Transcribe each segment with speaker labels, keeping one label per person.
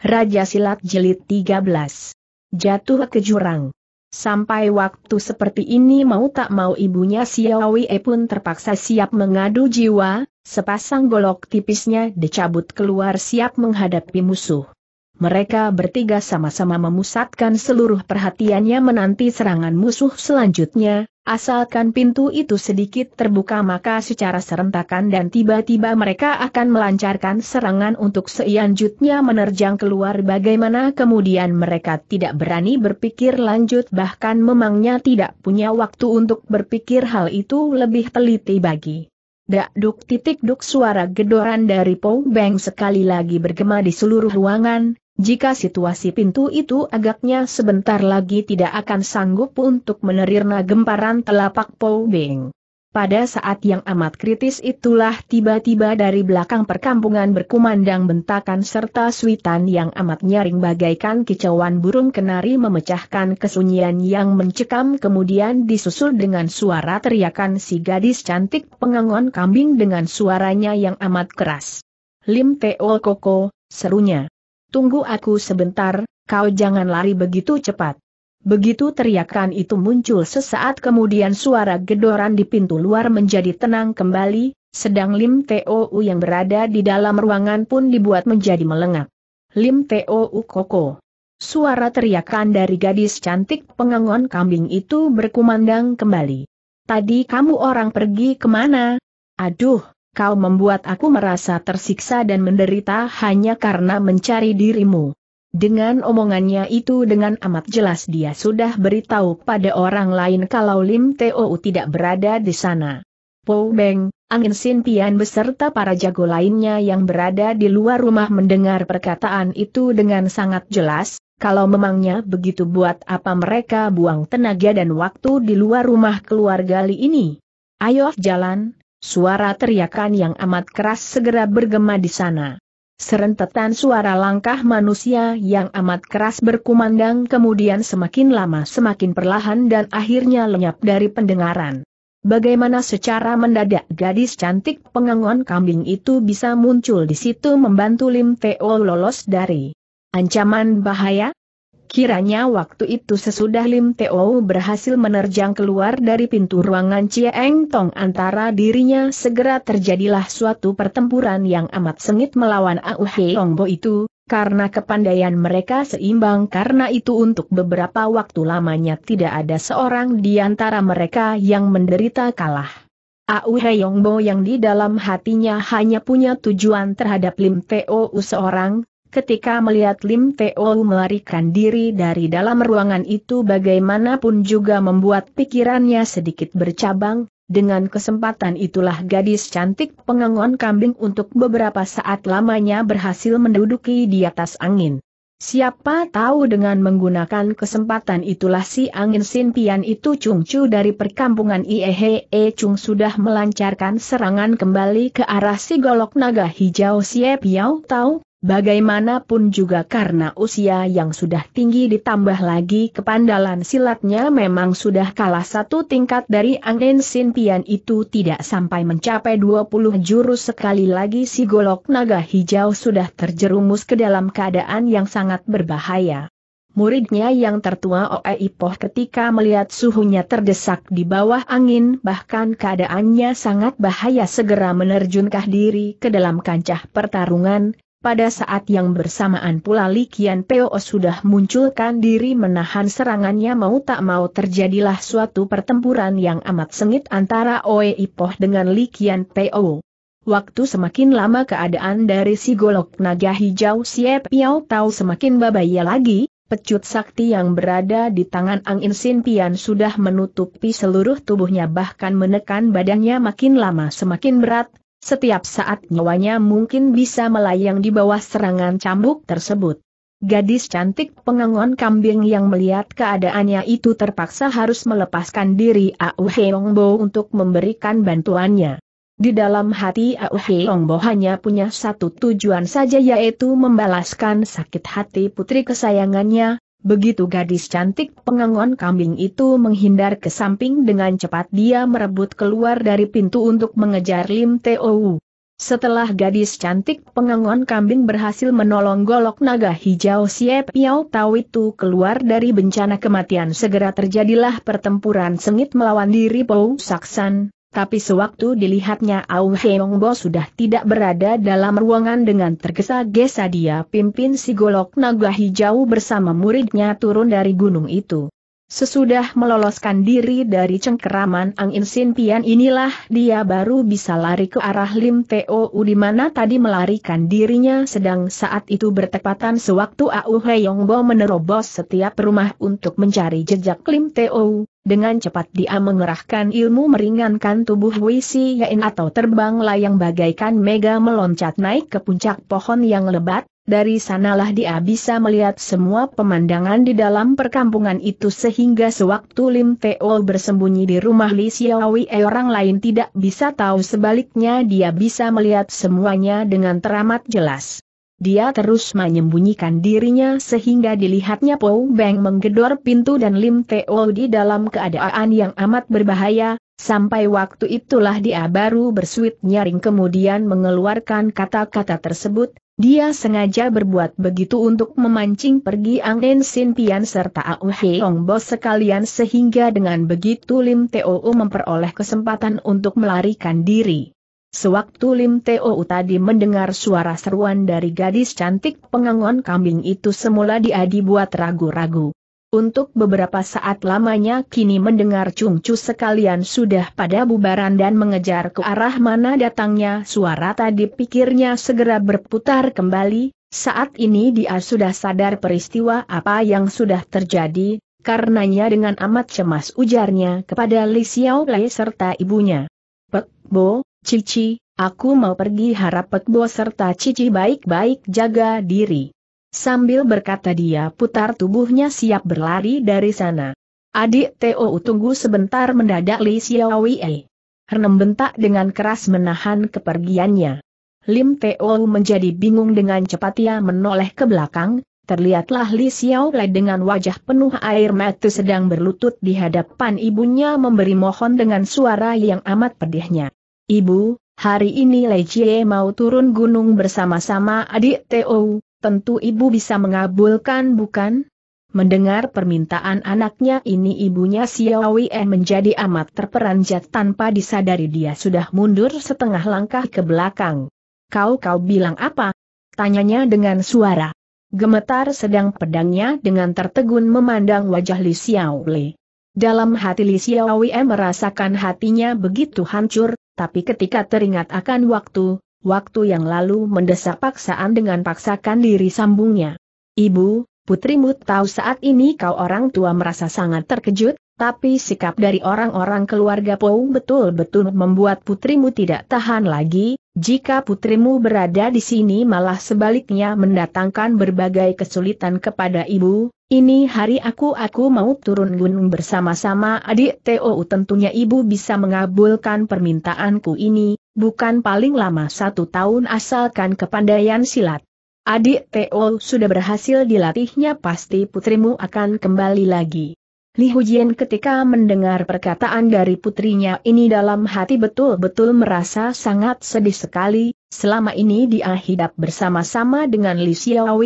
Speaker 1: Raja Silat Jelit 13. Jatuh ke jurang. Sampai waktu seperti ini mau tak mau ibunya E pun terpaksa siap mengadu jiwa, sepasang golok tipisnya dicabut keluar siap menghadapi musuh mereka bertiga sama-sama memusatkan seluruh perhatiannya menanti serangan musuh selanjutnya, asalkan pintu itu sedikit terbuka maka secara serentakan dan tiba-tiba mereka akan melancarkan serangan untuk seianjutnya menerjang keluar bagaimana kemudian mereka tidak berani berpikir lanjut bahkan memangnya tidak punya waktu untuk berpikir hal itu lebih teliti bagi. Dak duk titik duk suara gedoran dari Pong Beng sekali lagi bergema di seluruh ruangan, jika situasi pintu itu agaknya sebentar lagi tidak akan sanggup untuk menerima gemparan telapak Po Beng. Pada saat yang amat kritis itulah tiba-tiba dari belakang perkampungan berkumandang bentakan serta suitan yang amat nyaring bagaikan kicauan burung kenari memecahkan kesunyian yang mencekam kemudian disusul dengan suara teriakan si gadis cantik pengangon kambing dengan suaranya yang amat keras. Lim Teol Koko, serunya. Tunggu aku sebentar, kau jangan lari begitu cepat. Begitu teriakan itu muncul sesaat kemudian suara gedoran di pintu luar menjadi tenang kembali, sedang Lim Teo U yang berada di dalam ruangan pun dibuat menjadi melengak. Lim Teo U Koko. Suara teriakan dari gadis cantik pengangon kambing itu berkumandang kembali. Tadi kamu orang pergi kemana? Aduh, kau membuat aku merasa tersiksa dan menderita hanya karena mencari dirimu. Dengan omongannya itu dengan amat jelas dia sudah beritahu pada orang lain kalau Lim Teo tidak berada di sana. Po Beng, Angin Sin Pian beserta para jago lainnya yang berada di luar rumah mendengar perkataan itu dengan sangat jelas, kalau memangnya begitu buat apa mereka buang tenaga dan waktu di luar rumah keluarga Li ini? Ayo jalan, Suara teriakan yang amat keras segera bergema di sana. Serentetan suara langkah manusia yang amat keras berkumandang kemudian semakin lama semakin perlahan dan akhirnya lenyap dari pendengaran. Bagaimana secara mendadak gadis cantik pengangon kambing itu bisa muncul di situ membantu Lim Teo lolos dari ancaman bahaya? Kiranya waktu itu sesudah Lim Teo berhasil menerjang keluar dari pintu ruangan Cie Eng Tong antara dirinya segera terjadilah suatu pertempuran yang amat sengit melawan Au Heong Bo itu, karena kepandaian mereka seimbang karena itu untuk beberapa waktu lamanya tidak ada seorang di antara mereka yang menderita kalah. Au Heong Bo yang di dalam hatinya hanya punya tujuan terhadap Lim Teo seorang, Ketika melihat Lim Teo melarikan diri dari dalam ruangan itu bagaimanapun juga membuat pikirannya sedikit bercabang, dengan kesempatan itulah gadis cantik pengangon kambing untuk beberapa saat lamanya berhasil menduduki di atas angin. Siapa tahu dengan menggunakan kesempatan itulah si angin sinpian itu cungcu dari perkampungan Iehe -e Chung sudah melancarkan serangan kembali ke arah si golok naga hijau siap yau Tau, Bagaimanapun juga karena usia yang sudah tinggi ditambah lagi kepandalan silatnya memang sudah kalah satu tingkat dari Angin Sin Pian itu tidak sampai mencapai 20 jurus sekali lagi si golok naga hijau sudah terjerumus ke dalam keadaan yang sangat berbahaya. Muridnya yang tertua Oe Ipoh ketika melihat suhunya terdesak di bawah angin bahkan keadaannya sangat bahaya segera menerjunkah diri ke dalam kancah pertarungan, pada saat yang bersamaan pula Li Kian Peo sudah munculkan diri menahan serangannya mau tak mau terjadilah suatu pertempuran yang amat sengit antara Oe Ipoh dengan Li Kian Peo. Waktu semakin lama keadaan dari si golok naga hijau Siep Piao Tau semakin babaya lagi, pecut sakti yang berada di tangan Angin In Sin Pian sudah menutupi seluruh tubuhnya bahkan menekan badannya makin lama semakin berat, setiap saat nyawanya mungkin bisa melayang di bawah serangan cambuk tersebut. Gadis cantik pengangon kambing yang melihat keadaannya itu terpaksa harus melepaskan diri Au Heongbo untuk memberikan bantuannya. Di dalam hati Au Heongbo hanya punya satu tujuan saja yaitu membalaskan sakit hati putri kesayangannya, Begitu gadis cantik pengangon kambing itu menghindar ke samping dengan cepat dia merebut keluar dari pintu untuk mengejar Lim Teo. Setelah gadis cantik pengangon kambing berhasil menolong golok naga hijau siap Piau Tau itu keluar dari bencana kematian segera terjadilah pertempuran sengit melawan diri Pou Saksan, tapi sewaktu dilihatnya Au Heong Bo sudah tidak berada dalam ruangan dengan tergesa-gesa dia pimpin si golok naga hijau bersama muridnya turun dari gunung itu. Sesudah meloloskan diri dari cengkeraman angin sintian inilah dia baru bisa lari ke arah Lim Teo di mana tadi melarikan dirinya sedang saat itu bertepatan sewaktu Au Heong Bo menerobos setiap rumah untuk mencari jejak Lim Teo. Dengan cepat dia mengerahkan ilmu meringankan tubuh Wisi Yain atau terbang layang bagaikan mega meloncat naik ke puncak pohon yang lebat, dari sanalah dia bisa melihat semua pemandangan di dalam perkampungan itu sehingga sewaktu Lim Teo bersembunyi di rumah Li Xiaowi eh, orang lain tidak bisa tahu sebaliknya dia bisa melihat semuanya dengan teramat jelas dia terus menyembunyikan dirinya sehingga dilihatnya Po Beng menggedor pintu dan Lim Teo di dalam keadaan yang amat berbahaya, sampai waktu itulah dia baru bersuit nyaring kemudian mengeluarkan kata-kata tersebut, dia sengaja berbuat begitu untuk memancing pergi Ang En Sin Pian serta Au Heong Bo sekalian sehingga dengan begitu Lim Teo memperoleh kesempatan untuk melarikan diri. Sewaktu Lim Teo tadi mendengar suara seruan dari gadis cantik pengangon kambing itu semula dia dibuat ragu-ragu. Untuk beberapa saat lamanya kini mendengar cungcu sekalian sudah pada bubaran dan mengejar ke arah mana datangnya suara tadi pikirnya segera berputar kembali, saat ini dia sudah sadar peristiwa apa yang sudah terjadi, karenanya dengan amat cemas ujarnya kepada Li Xiao Lei serta ibunya. Pek, Bo, Cici, aku mau pergi harap Bo serta Cici baik-baik jaga diri. Sambil berkata dia putar tubuhnya siap berlari dari sana. Adik Teo tunggu sebentar mendadak Li Xiaowei. Hernem bentak dengan keras menahan kepergiannya. Lim Teo menjadi bingung dengan cepat ia menoleh ke belakang, terlihatlah Li Xiaowei dengan wajah penuh air mata sedang berlutut di hadapan ibunya memberi mohon dengan suara yang amat pedihnya. Ibu, hari ini Lei Lecie mau turun gunung bersama-sama adik Teo, tentu ibu bisa mengabulkan bukan? Mendengar permintaan anaknya ini ibunya Xiao Wei menjadi amat terperanjat tanpa disadari dia sudah mundur setengah langkah ke belakang. Kau-kau bilang apa? Tanyanya dengan suara. Gemetar sedang pedangnya dengan tertegun memandang wajah Li Xiao Dalam hati Li Xiao merasakan hatinya begitu hancur, tapi ketika teringat akan waktu, waktu yang lalu mendesak paksaan dengan paksakan diri sambungnya. Ibu, putrimu tahu saat ini kau orang tua merasa sangat terkejut, tapi sikap dari orang-orang keluarga Poung betul-betul membuat putrimu tidak tahan lagi, jika putrimu berada di sini malah sebaliknya mendatangkan berbagai kesulitan kepada ibu, ini hari aku-aku mau turun gunung bersama-sama adik TOU tentunya ibu bisa mengabulkan permintaanku ini, bukan paling lama satu tahun asalkan kepandaian silat. Adik TOU sudah berhasil dilatihnya pasti putrimu akan kembali lagi. Li Hujian ketika mendengar perkataan dari putrinya ini dalam hati betul-betul merasa sangat sedih sekali, selama ini dia hidup bersama-sama dengan Li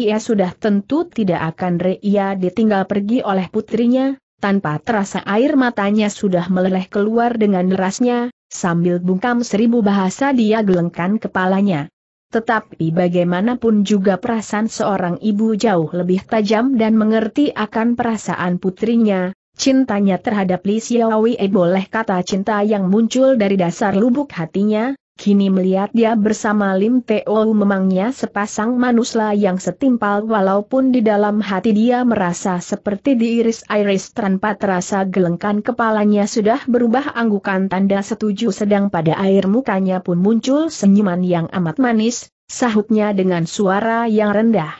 Speaker 1: ya sudah tentu tidak akan reia ditinggal pergi oleh putrinya, tanpa terasa air matanya sudah meleleh keluar dengan derasnya, sambil bungkam seribu bahasa dia gelengkan kepalanya. Tetapi bagaimanapun juga perasaan seorang ibu jauh lebih tajam dan mengerti akan perasaan putrinya, cintanya terhadap Li Xiaowei eh, boleh kata cinta yang muncul dari dasar lubuk hatinya, Kini melihat dia bersama Lim Teo memangnya sepasang manusia yang setimpal walaupun di dalam hati dia merasa seperti diiris-iris tanpa terasa gelengkan kepalanya sudah berubah anggukan tanda setuju sedang pada air mukanya pun muncul senyuman yang amat manis, sahutnya dengan suara yang rendah.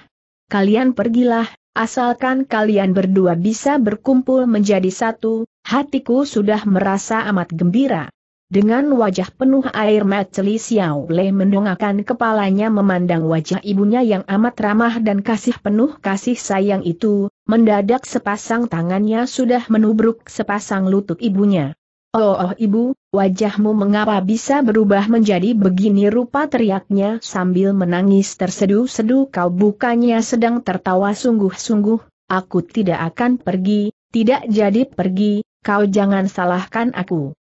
Speaker 1: Kalian pergilah, asalkan kalian berdua bisa berkumpul menjadi satu, hatiku sudah merasa amat gembira. Dengan wajah penuh air mata Li Xiao Le mendongakkan kepalanya memandang wajah ibunya yang amat ramah dan kasih penuh kasih sayang itu, mendadak sepasang tangannya sudah menubruk sepasang lutut ibunya. Oh, oh ibu, wajahmu mengapa bisa berubah menjadi begini rupa teriaknya sambil menangis terseduh-seduh. kau bukannya sedang tertawa sungguh-sungguh, aku tidak akan pergi, tidak jadi pergi, kau jangan salahkan aku.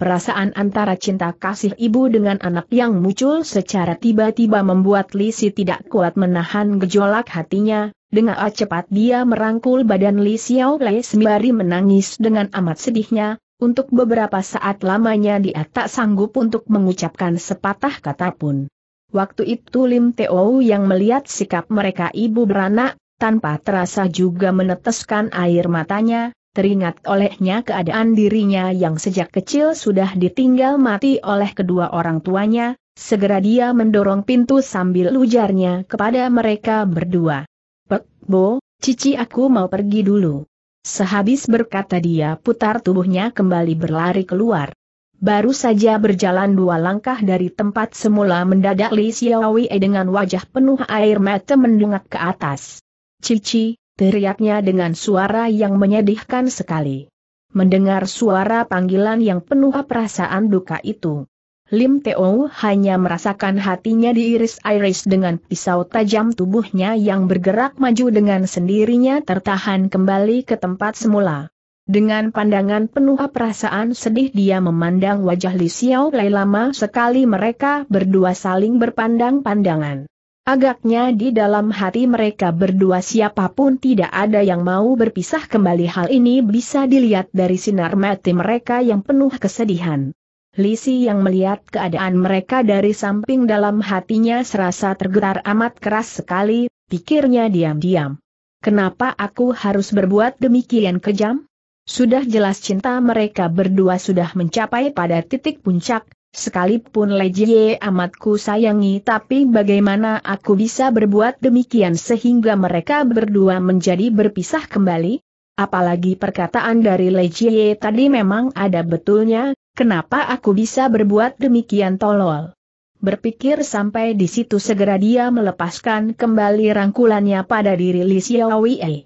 Speaker 1: Perasaan antara cinta kasih ibu dengan anak yang muncul secara tiba-tiba membuat Lisi tidak kuat menahan gejolak hatinya, dengan cepat dia merangkul badan Li Xiao Lei sembari menangis dengan amat sedihnya, untuk beberapa saat lamanya dia tak sanggup untuk mengucapkan sepatah kata pun. Waktu itu Lim Teo yang melihat sikap mereka ibu beranak, tanpa terasa juga meneteskan air matanya, Teringat olehnya keadaan dirinya yang sejak kecil sudah ditinggal mati oleh kedua orang tuanya, segera dia mendorong pintu sambil ujarnya kepada mereka berdua. Pek, Bo, Cici aku mau pergi dulu. Sehabis berkata dia putar tubuhnya kembali berlari keluar. Baru saja berjalan dua langkah dari tempat semula mendadak Li Xiaowei dengan wajah penuh air mata mendungak ke atas. Cici, teriaknya dengan suara yang menyedihkan sekali. Mendengar suara panggilan yang penuh perasaan duka itu, Lim Teo hanya merasakan hatinya diiris-iris dengan pisau tajam tubuhnya yang bergerak maju dengan sendirinya tertahan kembali ke tempat semula. Dengan pandangan penuh perasaan sedih dia memandang wajah Li Xiao Lai lama sekali mereka berdua saling berpandang-pandangan. Agaknya di dalam hati mereka berdua siapapun tidak ada yang mau berpisah kembali hal ini bisa dilihat dari sinar mati mereka yang penuh kesedihan. Lisi yang melihat keadaan mereka dari samping dalam hatinya serasa tergetar amat keras sekali, pikirnya diam-diam. Kenapa aku harus berbuat demikian kejam? Sudah jelas cinta mereka berdua sudah mencapai pada titik puncak, Sekalipun Lejie amatku sayangi tapi bagaimana aku bisa berbuat demikian sehingga mereka berdua menjadi berpisah kembali? Apalagi perkataan dari Lejie tadi memang ada betulnya, kenapa aku bisa berbuat demikian tolol? Berpikir sampai di situ segera dia melepaskan kembali rangkulannya pada diri Li Xiaowei.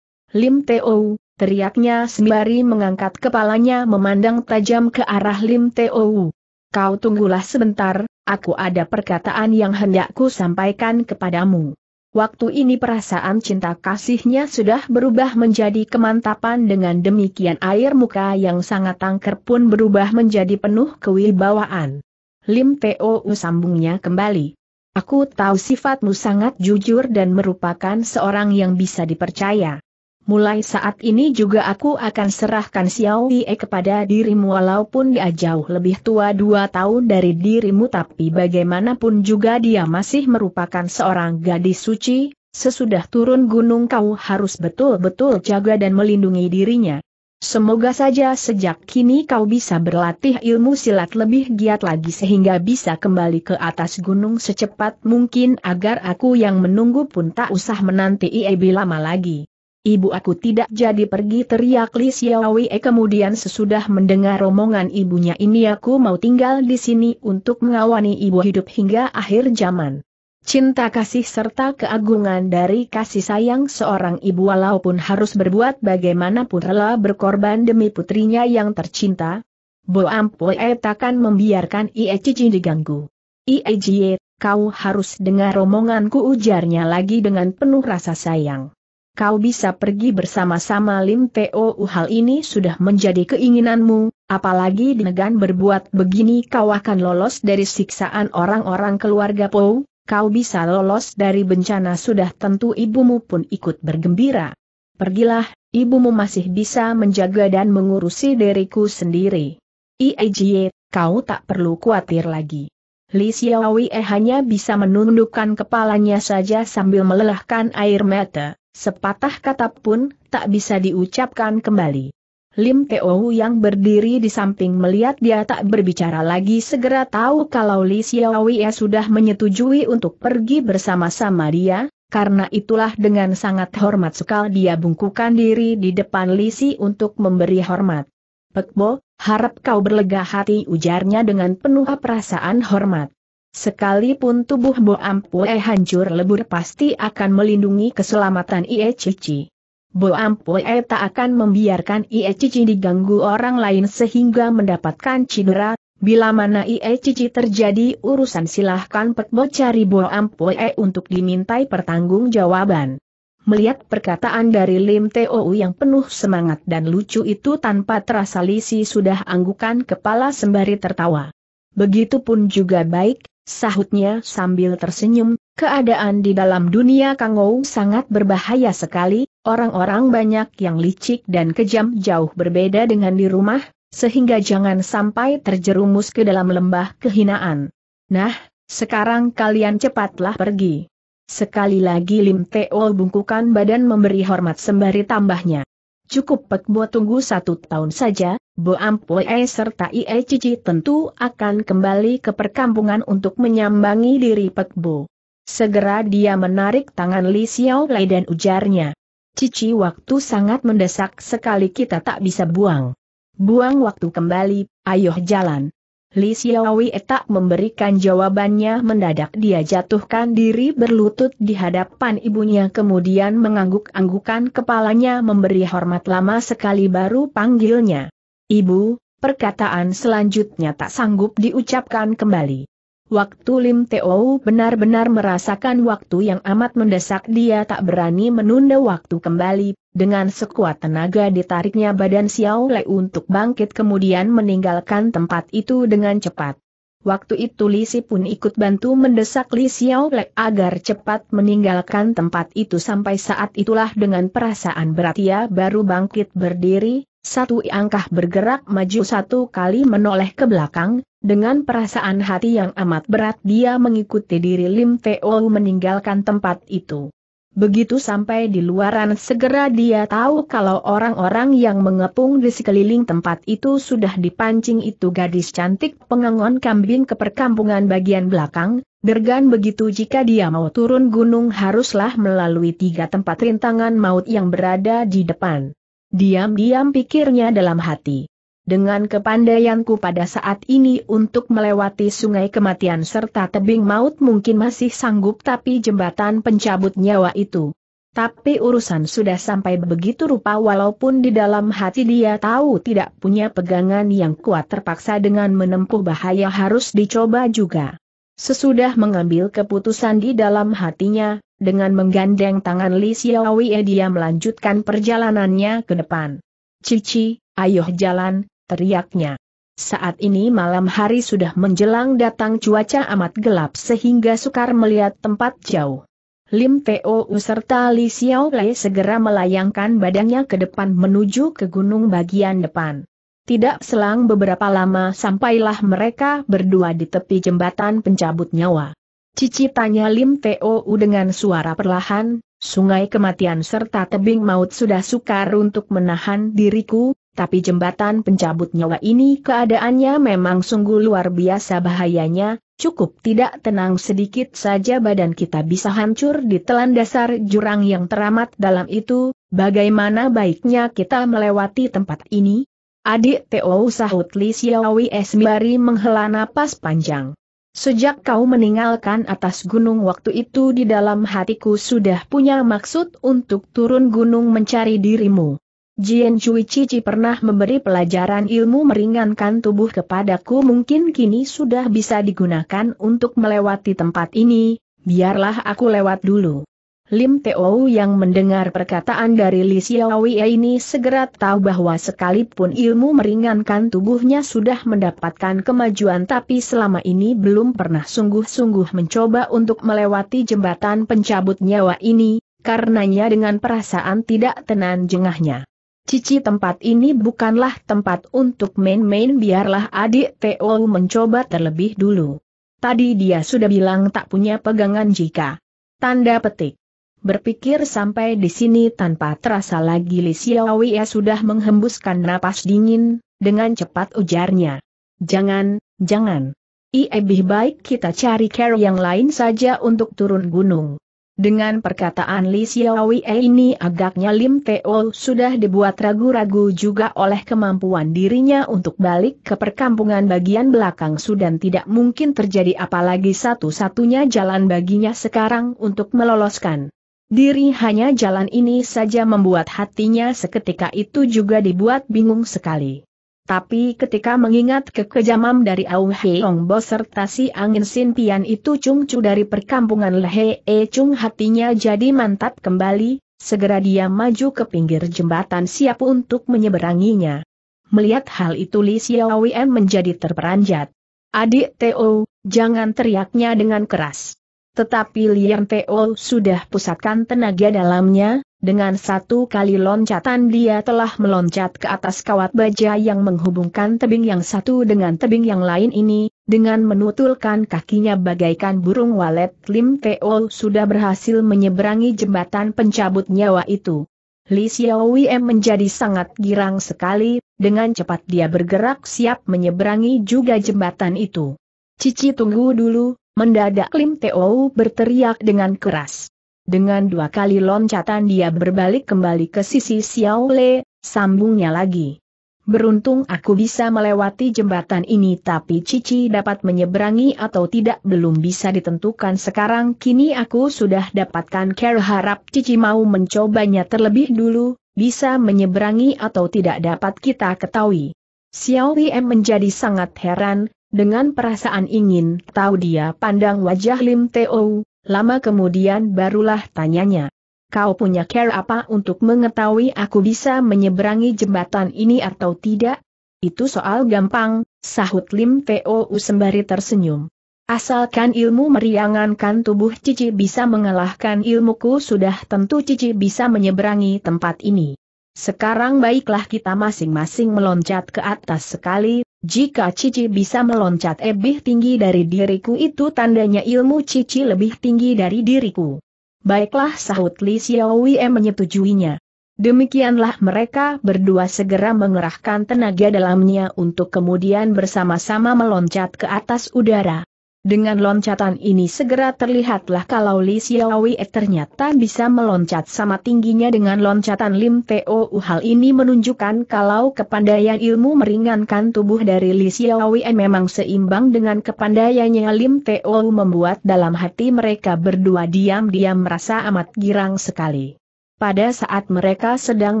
Speaker 1: Lim Teo, teriaknya sembari mengangkat kepalanya memandang tajam ke arah Lim Teo kau tunggulah sebentar, aku ada perkataan yang hendakku sampaikan kepadamu. Waktu ini perasaan cinta kasihnya sudah berubah menjadi kemantapan dengan demikian air muka yang sangat tangker pun berubah menjadi penuh kewibawaan. Lim Teo sambungnya kembali. Aku tahu sifatmu sangat jujur dan merupakan seorang yang bisa dipercaya. Mulai saat ini juga aku akan serahkan Xiao Yi kepada dirimu walaupun dia jauh lebih tua dua tahun dari dirimu tapi bagaimanapun juga dia masih merupakan seorang gadis suci, sesudah turun gunung kau harus betul-betul jaga dan melindungi dirinya. Semoga saja sejak kini kau bisa berlatih ilmu silat lebih giat lagi sehingga bisa kembali ke atas gunung secepat mungkin agar aku yang menunggu pun tak usah menanti Iebi lama lagi. Ibu aku tidak jadi pergi teriak Li Xiaowei kemudian sesudah mendengar romongan ibunya ini aku mau tinggal di sini untuk mengawani ibu hidup hingga akhir zaman. Cinta kasih serta keagungan dari kasih sayang seorang ibu walaupun harus berbuat bagaimanapun rela berkorban demi putrinya yang tercinta. Bo Ampue takkan membiarkan Ie Cici diganggu. Ie Jie, kau harus dengar romonganku, ujarnya lagi dengan penuh rasa sayang kau bisa pergi bersama-sama Lim Teo hal ini sudah menjadi keinginanmu, apalagi dengan berbuat begini kau akan lolos dari siksaan orang-orang keluarga Po. kau bisa lolos dari bencana sudah tentu ibumu pun ikut bergembira. Pergilah, ibumu masih bisa menjaga dan mengurusi diriku sendiri. Iejie, kau tak perlu khawatir lagi. Li Xiaowie hanya bisa menundukkan kepalanya saja sambil melelahkan air mata. Sepatah kata pun tak bisa diucapkan kembali. Lim Teo yang berdiri di samping melihat dia tak berbicara lagi segera tahu kalau Li ya sudah menyetujui untuk pergi bersama-sama dia, karena itulah dengan sangat hormat sekali dia bungkukan diri di depan Li Si untuk memberi hormat. Pekbo, harap kau berlega hati ujarnya dengan penuh perasaan hormat. Sekalipun tubuh Bo Ampue hancur lebur pasti akan melindungi keselamatan Ie Cici. Bo Ampue tak akan membiarkan Ie Cici diganggu orang lain sehingga mendapatkan cedera, bila mana Ie Cici terjadi urusan silahkan bo cari Bo Ampue untuk dimintai pertanggungjawaban. Melihat perkataan dari Lim Teo yang penuh semangat dan lucu itu tanpa terasa Lisi sudah anggukan kepala sembari tertawa. Begitupun juga baik, Sahutnya sambil tersenyum, keadaan di dalam dunia Kangou sangat berbahaya sekali, orang-orang banyak yang licik dan kejam jauh berbeda dengan di rumah, sehingga jangan sampai terjerumus ke dalam lembah kehinaan. Nah, sekarang kalian cepatlah pergi. Sekali lagi Lim Teo bungkukan badan memberi hormat sembari tambahnya. Cukup Bo tunggu satu tahun saja, Boampoe serta Ie Cici tentu akan kembali ke perkampungan untuk menyambangi diri Bo. Segera dia menarik tangan Li Lei dan ujarnya. Cici waktu sangat mendesak sekali kita tak bisa buang. Buang waktu kembali, ayo jalan. Li Xiaowei tak memberikan jawabannya mendadak dia jatuhkan diri berlutut di hadapan ibunya kemudian mengangguk-anggukan kepalanya memberi hormat lama sekali baru panggilnya. Ibu, perkataan selanjutnya tak sanggup diucapkan kembali. Waktu Lim Teo benar-benar merasakan waktu yang amat mendesak dia tak berani menunda waktu kembali, dengan sekuat tenaga ditariknya badan Xiao Lei untuk bangkit kemudian meninggalkan tempat itu dengan cepat. Waktu itu Li Si pun ikut bantu mendesak Li Le agar cepat meninggalkan tempat itu sampai saat itulah dengan perasaan berat ia baru bangkit berdiri, satu angkah bergerak maju satu kali menoleh ke belakang, dengan perasaan hati yang amat berat dia mengikuti diri Lim Teo meninggalkan tempat itu. Begitu sampai di luaran segera dia tahu kalau orang-orang yang mengepung di sekeliling tempat itu sudah dipancing itu gadis cantik pengangon kambing ke perkampungan bagian belakang, dergan begitu jika dia mau turun gunung haruslah melalui tiga tempat rintangan maut yang berada di depan. Diam-diam pikirnya dalam hati. Dengan kepandaianku pada saat ini untuk melewati sungai kematian serta tebing maut mungkin masih sanggup tapi jembatan pencabut nyawa itu. Tapi urusan sudah sampai begitu rupa walaupun di dalam hati dia tahu tidak punya pegangan yang kuat terpaksa dengan menempuh bahaya harus dicoba juga. Sesudah mengambil keputusan di dalam hatinya, dengan menggandeng tangan Li Xiaowei dia melanjutkan perjalanannya ke depan. Cici, ayo jalan, teriaknya. Saat ini malam hari sudah menjelang datang cuaca amat gelap sehingga sukar melihat tempat jauh. Lim Teo serta Li Lei segera melayangkan badannya ke depan menuju ke gunung bagian depan. Tidak selang beberapa lama sampailah mereka berdua di tepi jembatan pencabut nyawa. Cici tanya Lim U dengan suara perlahan, sungai kematian serta tebing maut sudah sukar untuk menahan diriku, tapi jembatan pencabut nyawa ini keadaannya memang sungguh luar biasa bahayanya, cukup tidak tenang sedikit saja badan kita bisa hancur di telan dasar jurang yang teramat dalam itu, bagaimana baiknya kita melewati tempat ini? Adik Teo sahut Li Siawi Esmiari menghela napas panjang. Sejak kau meninggalkan atas gunung waktu itu di dalam hatiku sudah punya maksud untuk turun gunung mencari dirimu. Jian Cui Cici pernah memberi pelajaran ilmu meringankan tubuh kepadaku mungkin kini sudah bisa digunakan untuk melewati tempat ini, biarlah aku lewat dulu. Lim Teo yang mendengar perkataan dari Li Xiaowei ini segera tahu bahwa sekalipun ilmu meringankan tubuhnya sudah mendapatkan kemajuan tapi selama ini belum pernah sungguh-sungguh mencoba untuk melewati jembatan pencabut nyawa ini, karenanya dengan perasaan tidak tenang jengahnya. Cici tempat ini bukanlah tempat untuk main-main biarlah adik Teo mencoba terlebih dulu. Tadi dia sudah bilang tak punya pegangan jika. Tanda petik. Berpikir sampai di sini tanpa terasa lagi Li Xiaowei sudah menghembuskan napas dingin, dengan cepat ujarnya. Jangan, jangan. Ia lebih baik kita cari care yang lain saja untuk turun gunung. Dengan perkataan Li Xiaowei ini agaknya Lim Teo sudah dibuat ragu-ragu juga oleh kemampuan dirinya untuk balik ke perkampungan bagian belakang Sudan tidak mungkin terjadi apalagi satu-satunya jalan baginya sekarang untuk meloloskan Diri hanya jalan ini saja membuat hatinya seketika itu juga dibuat bingung sekali. Tapi ketika mengingat kekejaman dari Au Heong Bo serta si angin Sin itu Chung Chu dari perkampungan Lehe E Chung hatinya jadi mantap kembali, segera dia maju ke pinggir jembatan siap untuk menyeberanginya. Melihat hal itu Li Xiaowen menjadi terperanjat. Adik Teo, jangan teriaknya dengan keras. Tetapi Liang Teo sudah pusatkan tenaga dalamnya, dengan satu kali loncatan dia telah meloncat ke atas kawat baja yang menghubungkan tebing yang satu dengan tebing yang lain ini, dengan menutulkan kakinya bagaikan burung walet Lim Teo sudah berhasil menyeberangi jembatan pencabut nyawa itu. Li Xiaowei menjadi sangat girang sekali, dengan cepat dia bergerak siap menyeberangi juga jembatan itu. Cici tunggu dulu, Mendadak Lim Teo berteriak dengan keras. Dengan dua kali loncatan dia berbalik kembali ke sisi Xiao Le, sambungnya lagi. Beruntung aku bisa melewati jembatan ini tapi Cici dapat menyeberangi atau tidak belum bisa ditentukan sekarang kini aku sudah dapatkan care harap Cici mau mencobanya terlebih dulu, bisa menyeberangi atau tidak dapat kita ketahui. Xiao Li M menjadi sangat heran, dengan perasaan ingin tahu dia pandang wajah Lim Teo, lama kemudian barulah tanyanya. Kau punya care apa untuk mengetahui aku bisa menyeberangi jembatan ini atau tidak? Itu soal gampang, sahut Lim Teo sembari tersenyum. Asalkan ilmu meriangankan tubuh Cici bisa mengalahkan ilmuku sudah tentu Cici bisa menyeberangi tempat ini. Sekarang baiklah kita masing-masing meloncat ke atas sekali, jika Cici bisa meloncat lebih tinggi dari diriku itu tandanya ilmu Cici lebih tinggi dari diriku. Baiklah sahut Li Xiaowei menyetujuinya. Demikianlah mereka berdua segera mengerahkan tenaga dalamnya untuk kemudian bersama-sama meloncat ke atas udara. Dengan loncatan ini segera terlihatlah kalau Li Xiaowei ternyata bisa meloncat sama tingginya dengan loncatan Lim Teo Hal ini menunjukkan kalau kepandaian ilmu meringankan tubuh dari Li Xiaowei memang seimbang dengan kepandaiannya Lim Teo membuat dalam hati mereka berdua diam-diam merasa amat girang sekali. Pada saat mereka sedang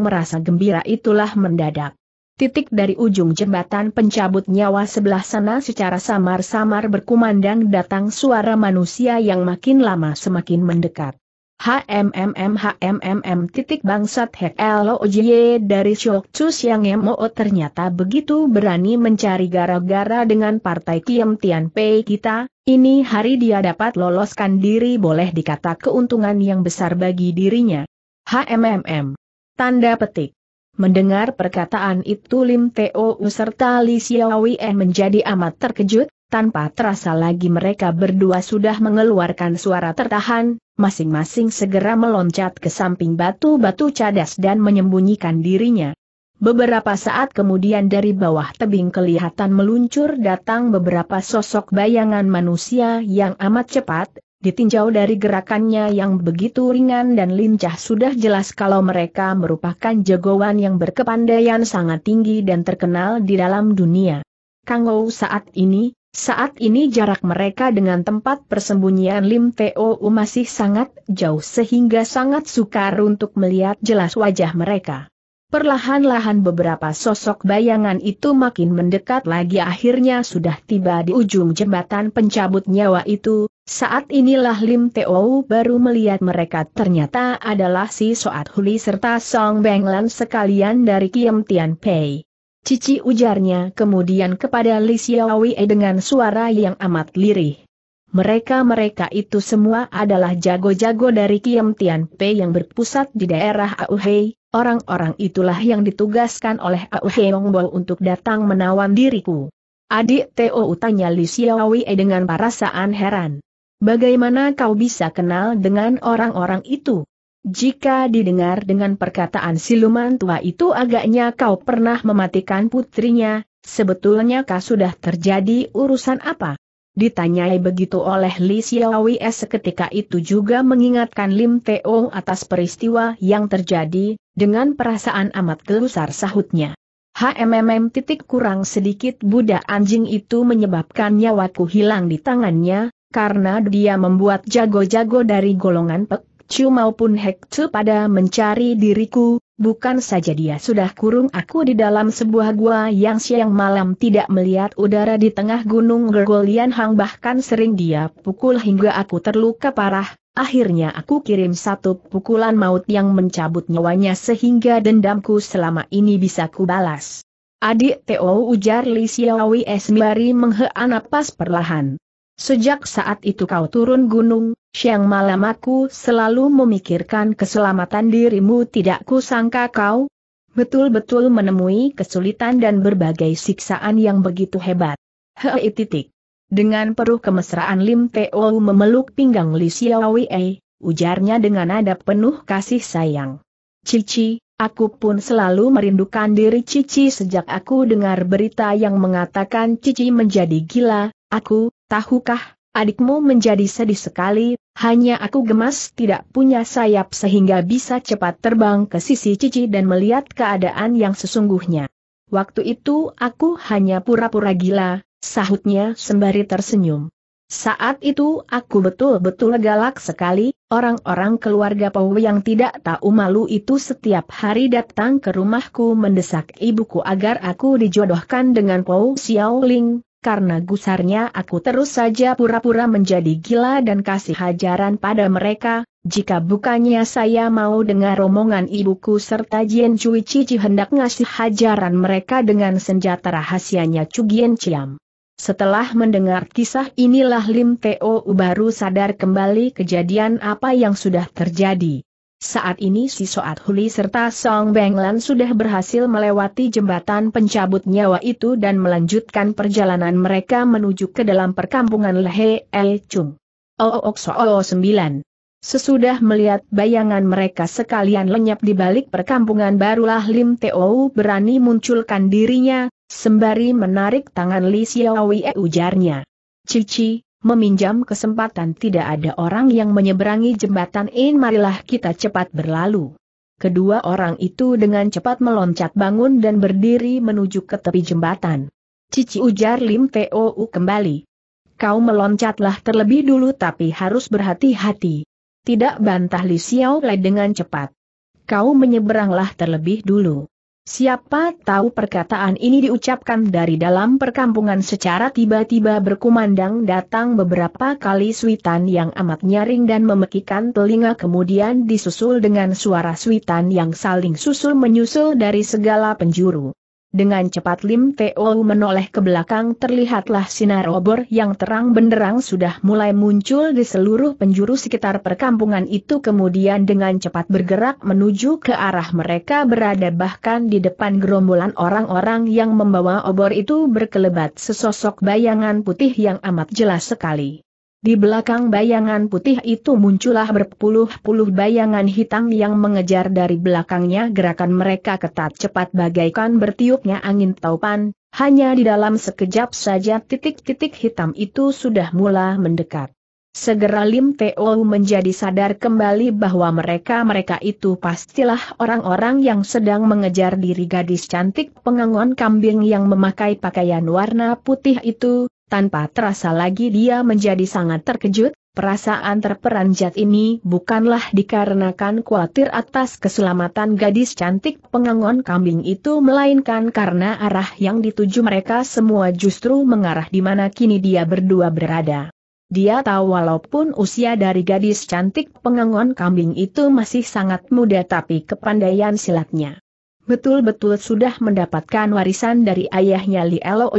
Speaker 1: merasa gembira itulah mendadak. Titik dari ujung jembatan pencabut nyawa sebelah sana secara samar-samar berkumandang datang suara manusia yang makin lama semakin mendekat. HMMM HMMM titik bangsat hek LOJ dari Shock Chus yang MO ternyata begitu berani mencari gara-gara dengan partai Kiem Tian Pei kita, ini hari dia dapat loloskan diri boleh dikata keuntungan yang besar bagi dirinya. HMMM. Tanda petik. Mendengar perkataan itu Lim Teo serta Li Xiaowei menjadi amat terkejut, tanpa terasa lagi mereka berdua sudah mengeluarkan suara tertahan, masing-masing segera meloncat ke samping batu-batu cadas dan menyembunyikan dirinya. Beberapa saat kemudian dari bawah tebing kelihatan meluncur datang beberapa sosok bayangan manusia yang amat cepat, Ditinjau dari gerakannya yang begitu ringan dan lincah sudah jelas kalau mereka merupakan jagoan yang berkepandaian sangat tinggi dan terkenal di dalam dunia. Kangou saat ini, saat ini jarak mereka dengan tempat persembunyian Lim Teo masih sangat jauh sehingga sangat sukar untuk melihat jelas wajah mereka. Perlahan-lahan beberapa sosok bayangan itu makin mendekat lagi akhirnya sudah tiba di ujung jembatan pencabut nyawa itu, saat inilah Lim Teo baru melihat mereka ternyata adalah si Soat Huli serta Song Benglan sekalian dari Kiem Tian Pei. Cici ujarnya kemudian kepada Li Xiaowei dengan suara yang amat lirih. Mereka-mereka itu semua adalah jago-jago dari Kiem Tian Pei yang berpusat di daerah Auhei, Orang-orang itulah yang ditugaskan oleh Au Bo untuk datang menawan diriku. Adik Teo tanya Li Xiaowei dengan perasaan heran. Bagaimana kau bisa kenal dengan orang-orang itu? Jika didengar dengan perkataan siluman tua itu agaknya kau pernah mematikan putrinya, sebetulnya kau sudah terjadi urusan apa? Ditanyai begitu oleh Li Xiaowei seketika itu juga mengingatkan Lim Teo atas peristiwa yang terjadi, dengan perasaan amat gelusar sahutnya. HMMM titik kurang sedikit Buddha anjing itu menyebabkan nyawaku hilang di tangannya, karena dia membuat jago-jago dari golongan Pek Chu maupun Hek Chu pada mencari diriku, Bukan saja dia sudah kurung aku di dalam sebuah gua yang siang malam tidak melihat udara di tengah gunung Gergolian Hang bahkan sering dia pukul hingga aku terluka parah, akhirnya aku kirim satu pukulan maut yang mencabut nyawanya sehingga dendamku selama ini bisa kubalas. Adik Teo ujar Li Xiaowei Esmari menghean napas perlahan. Sejak saat itu kau turun gunung, siang malam aku selalu memikirkan keselamatan dirimu tidak kusangka kau betul-betul menemui kesulitan dan berbagai siksaan yang begitu hebat. Hei titik. Dengan peruh kemesraan Lim Teo memeluk pinggang Li Xiaowei, ujarnya dengan nada penuh kasih sayang. Cici, aku pun selalu merindukan diri Cici sejak aku dengar berita yang mengatakan Cici menjadi gila, aku, Tahukah, adikmu menjadi sedih sekali, hanya aku gemas tidak punya sayap sehingga bisa cepat terbang ke sisi Cici dan melihat keadaan yang sesungguhnya. Waktu itu aku hanya pura-pura gila, sahutnya sembari tersenyum. Saat itu aku betul-betul galak sekali, orang-orang keluarga Pau yang tidak tahu malu itu setiap hari datang ke rumahku mendesak ibuku agar aku dijodohkan dengan Pau Xiaoling, karena gusarnya aku terus saja pura-pura menjadi gila dan kasih hajaran pada mereka, jika bukannya saya mau dengar omongan ibuku serta Jien Cui Cici hendak ngasih hajaran mereka dengan senjata rahasianya Cugien Ciam. Setelah mendengar kisah inilah Lim Teo baru sadar kembali kejadian apa yang sudah terjadi. Saat ini si Soat Huli serta Song Benglan sudah berhasil melewati jembatan pencabut nyawa itu dan melanjutkan perjalanan mereka menuju ke dalam perkampungan Lehe El Chung. Ook Sooo 9 Sesudah melihat bayangan mereka sekalian lenyap di balik perkampungan barulah Lim Teo berani munculkan dirinya, sembari menarik tangan Li Xiaowei ujarnya. Cici, meminjam kesempatan tidak ada orang yang menyeberangi jembatan In marilah kita cepat berlalu. Kedua orang itu dengan cepat meloncat bangun dan berdiri menuju ke tepi jembatan. Cici ujar Lim Tou kembali. Kau meloncatlah terlebih dulu tapi harus berhati-hati. Tidak bantah Li Xiao Lai dengan cepat. Kau menyeberanglah terlebih dulu. Siapa tahu perkataan ini diucapkan dari dalam perkampungan secara tiba-tiba berkumandang datang beberapa kali suitan yang amat nyaring dan memekikan telinga kemudian disusul dengan suara suitan yang saling susul menyusul dari segala penjuru. Dengan cepat Lim Teo menoleh ke belakang terlihatlah sinar obor yang terang benderang sudah mulai muncul di seluruh penjuru sekitar perkampungan itu kemudian dengan cepat bergerak menuju ke arah mereka berada bahkan di depan gerombolan orang-orang yang membawa obor itu berkelebat sesosok bayangan putih yang amat jelas sekali. Di belakang bayangan putih itu muncullah berpuluh-puluh bayangan hitam yang mengejar dari belakangnya gerakan mereka ketat cepat bagaikan bertiupnya angin taupan, hanya di dalam sekejap saja titik-titik hitam itu sudah mula mendekat. Segera Lim Teo menjadi sadar kembali bahwa mereka-mereka itu pastilah orang-orang yang sedang mengejar diri gadis cantik pengangon kambing yang memakai pakaian warna putih itu, tanpa terasa lagi dia menjadi sangat terkejut, perasaan terperanjat ini bukanlah dikarenakan khawatir atas keselamatan gadis cantik pengangon kambing itu melainkan karena arah yang dituju mereka semua justru mengarah di mana kini dia berdua berada. Dia tahu walaupun usia dari gadis cantik pengangon kambing itu masih sangat muda tapi kepandaian silatnya betul-betul sudah mendapatkan warisan dari ayahnya Li Elo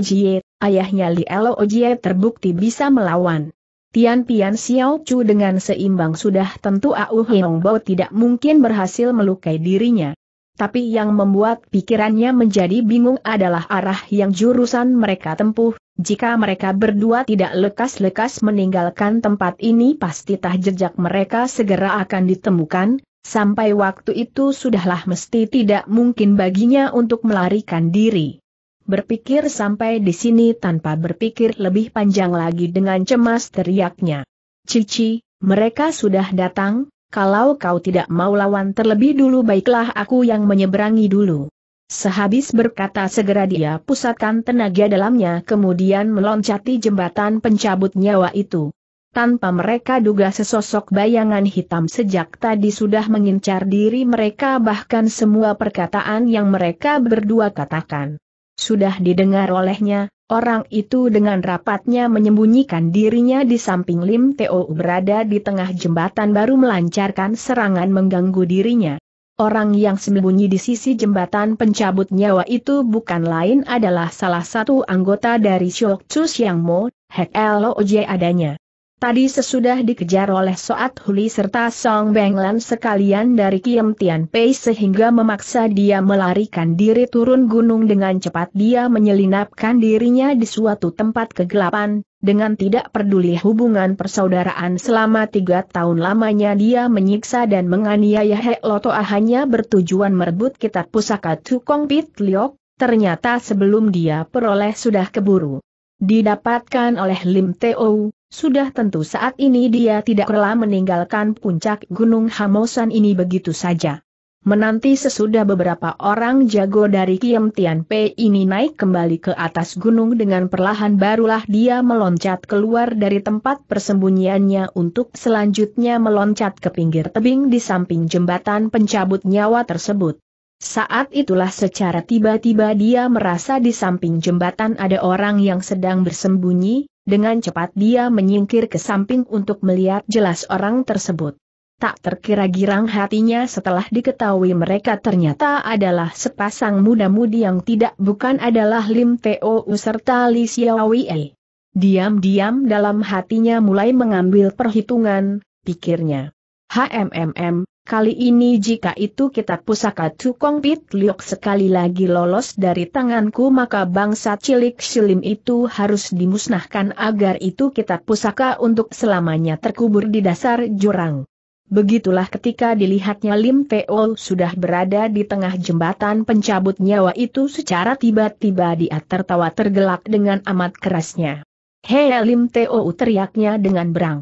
Speaker 1: ayahnya Lielo Ojie terbukti bisa melawan. Tian Pian Xiao Chu dengan seimbang sudah tentu Au Heong Bao tidak mungkin berhasil melukai dirinya. Tapi yang membuat pikirannya menjadi bingung adalah arah yang jurusan mereka tempuh, jika mereka berdua tidak lekas-lekas meninggalkan tempat ini pasti tah jejak mereka segera akan ditemukan, sampai waktu itu sudahlah mesti tidak mungkin baginya untuk melarikan diri. Berpikir sampai di sini tanpa berpikir lebih panjang lagi dengan cemas teriaknya. Cici, mereka sudah datang, kalau kau tidak mau lawan terlebih dulu baiklah aku yang menyeberangi dulu. Sehabis berkata segera dia pusatkan tenaga dalamnya kemudian meloncati jembatan pencabut nyawa itu. Tanpa mereka duga sesosok bayangan hitam sejak tadi sudah mengincar diri mereka bahkan semua perkataan yang mereka berdua katakan. Sudah didengar olehnya, orang itu dengan rapatnya menyembunyikan dirinya di samping Lim Teo berada di tengah jembatan baru melancarkan serangan mengganggu dirinya. Orang yang sembunyi di sisi jembatan pencabut nyawa itu bukan lain adalah salah satu anggota dari Shok Chu Siang Mo, Hek Oje adanya. Tadi sesudah dikejar oleh Soat Huli serta Song Benglan sekalian dari Kiem Tian Pei sehingga memaksa dia melarikan diri turun gunung dengan cepat dia menyelinapkan dirinya di suatu tempat kegelapan, dengan tidak peduli hubungan persaudaraan selama tiga tahun lamanya dia menyiksa dan menganiaya He Lotoa ah, hanya bertujuan merebut kitab pusaka Tukong Pit Liok, ternyata sebelum dia peroleh sudah keburu didapatkan oleh Lim Teo, sudah tentu saat ini dia tidak rela meninggalkan puncak Gunung Hamosan ini begitu saja. Menanti sesudah beberapa orang jago dari Kiem Tian Pei ini naik kembali ke atas gunung dengan perlahan barulah dia meloncat keluar dari tempat persembunyiannya untuk selanjutnya meloncat ke pinggir tebing di samping jembatan pencabut nyawa tersebut. Saat itulah secara tiba-tiba dia merasa di samping jembatan ada orang yang sedang bersembunyi, dengan cepat dia menyingkir ke samping untuk melihat jelas orang tersebut. Tak terkira girang hatinya setelah diketahui mereka ternyata adalah sepasang muda-mudi yang tidak bukan adalah Lim Teo serta Li Xiaowei. Diam-diam dalam hatinya mulai mengambil perhitungan, pikirnya. HMMM, Kali ini jika itu kitab pusaka Tukong Pit Liok sekali lagi lolos dari tanganku maka bangsa cilik silim itu harus dimusnahkan agar itu kitab pusaka untuk selamanya terkubur di dasar jurang. Begitulah ketika dilihatnya Lim Peo sudah berada di tengah jembatan pencabut nyawa itu secara tiba-tiba dia tertawa tergelak dengan amat kerasnya. Hei Lim Teo teriaknya dengan berang.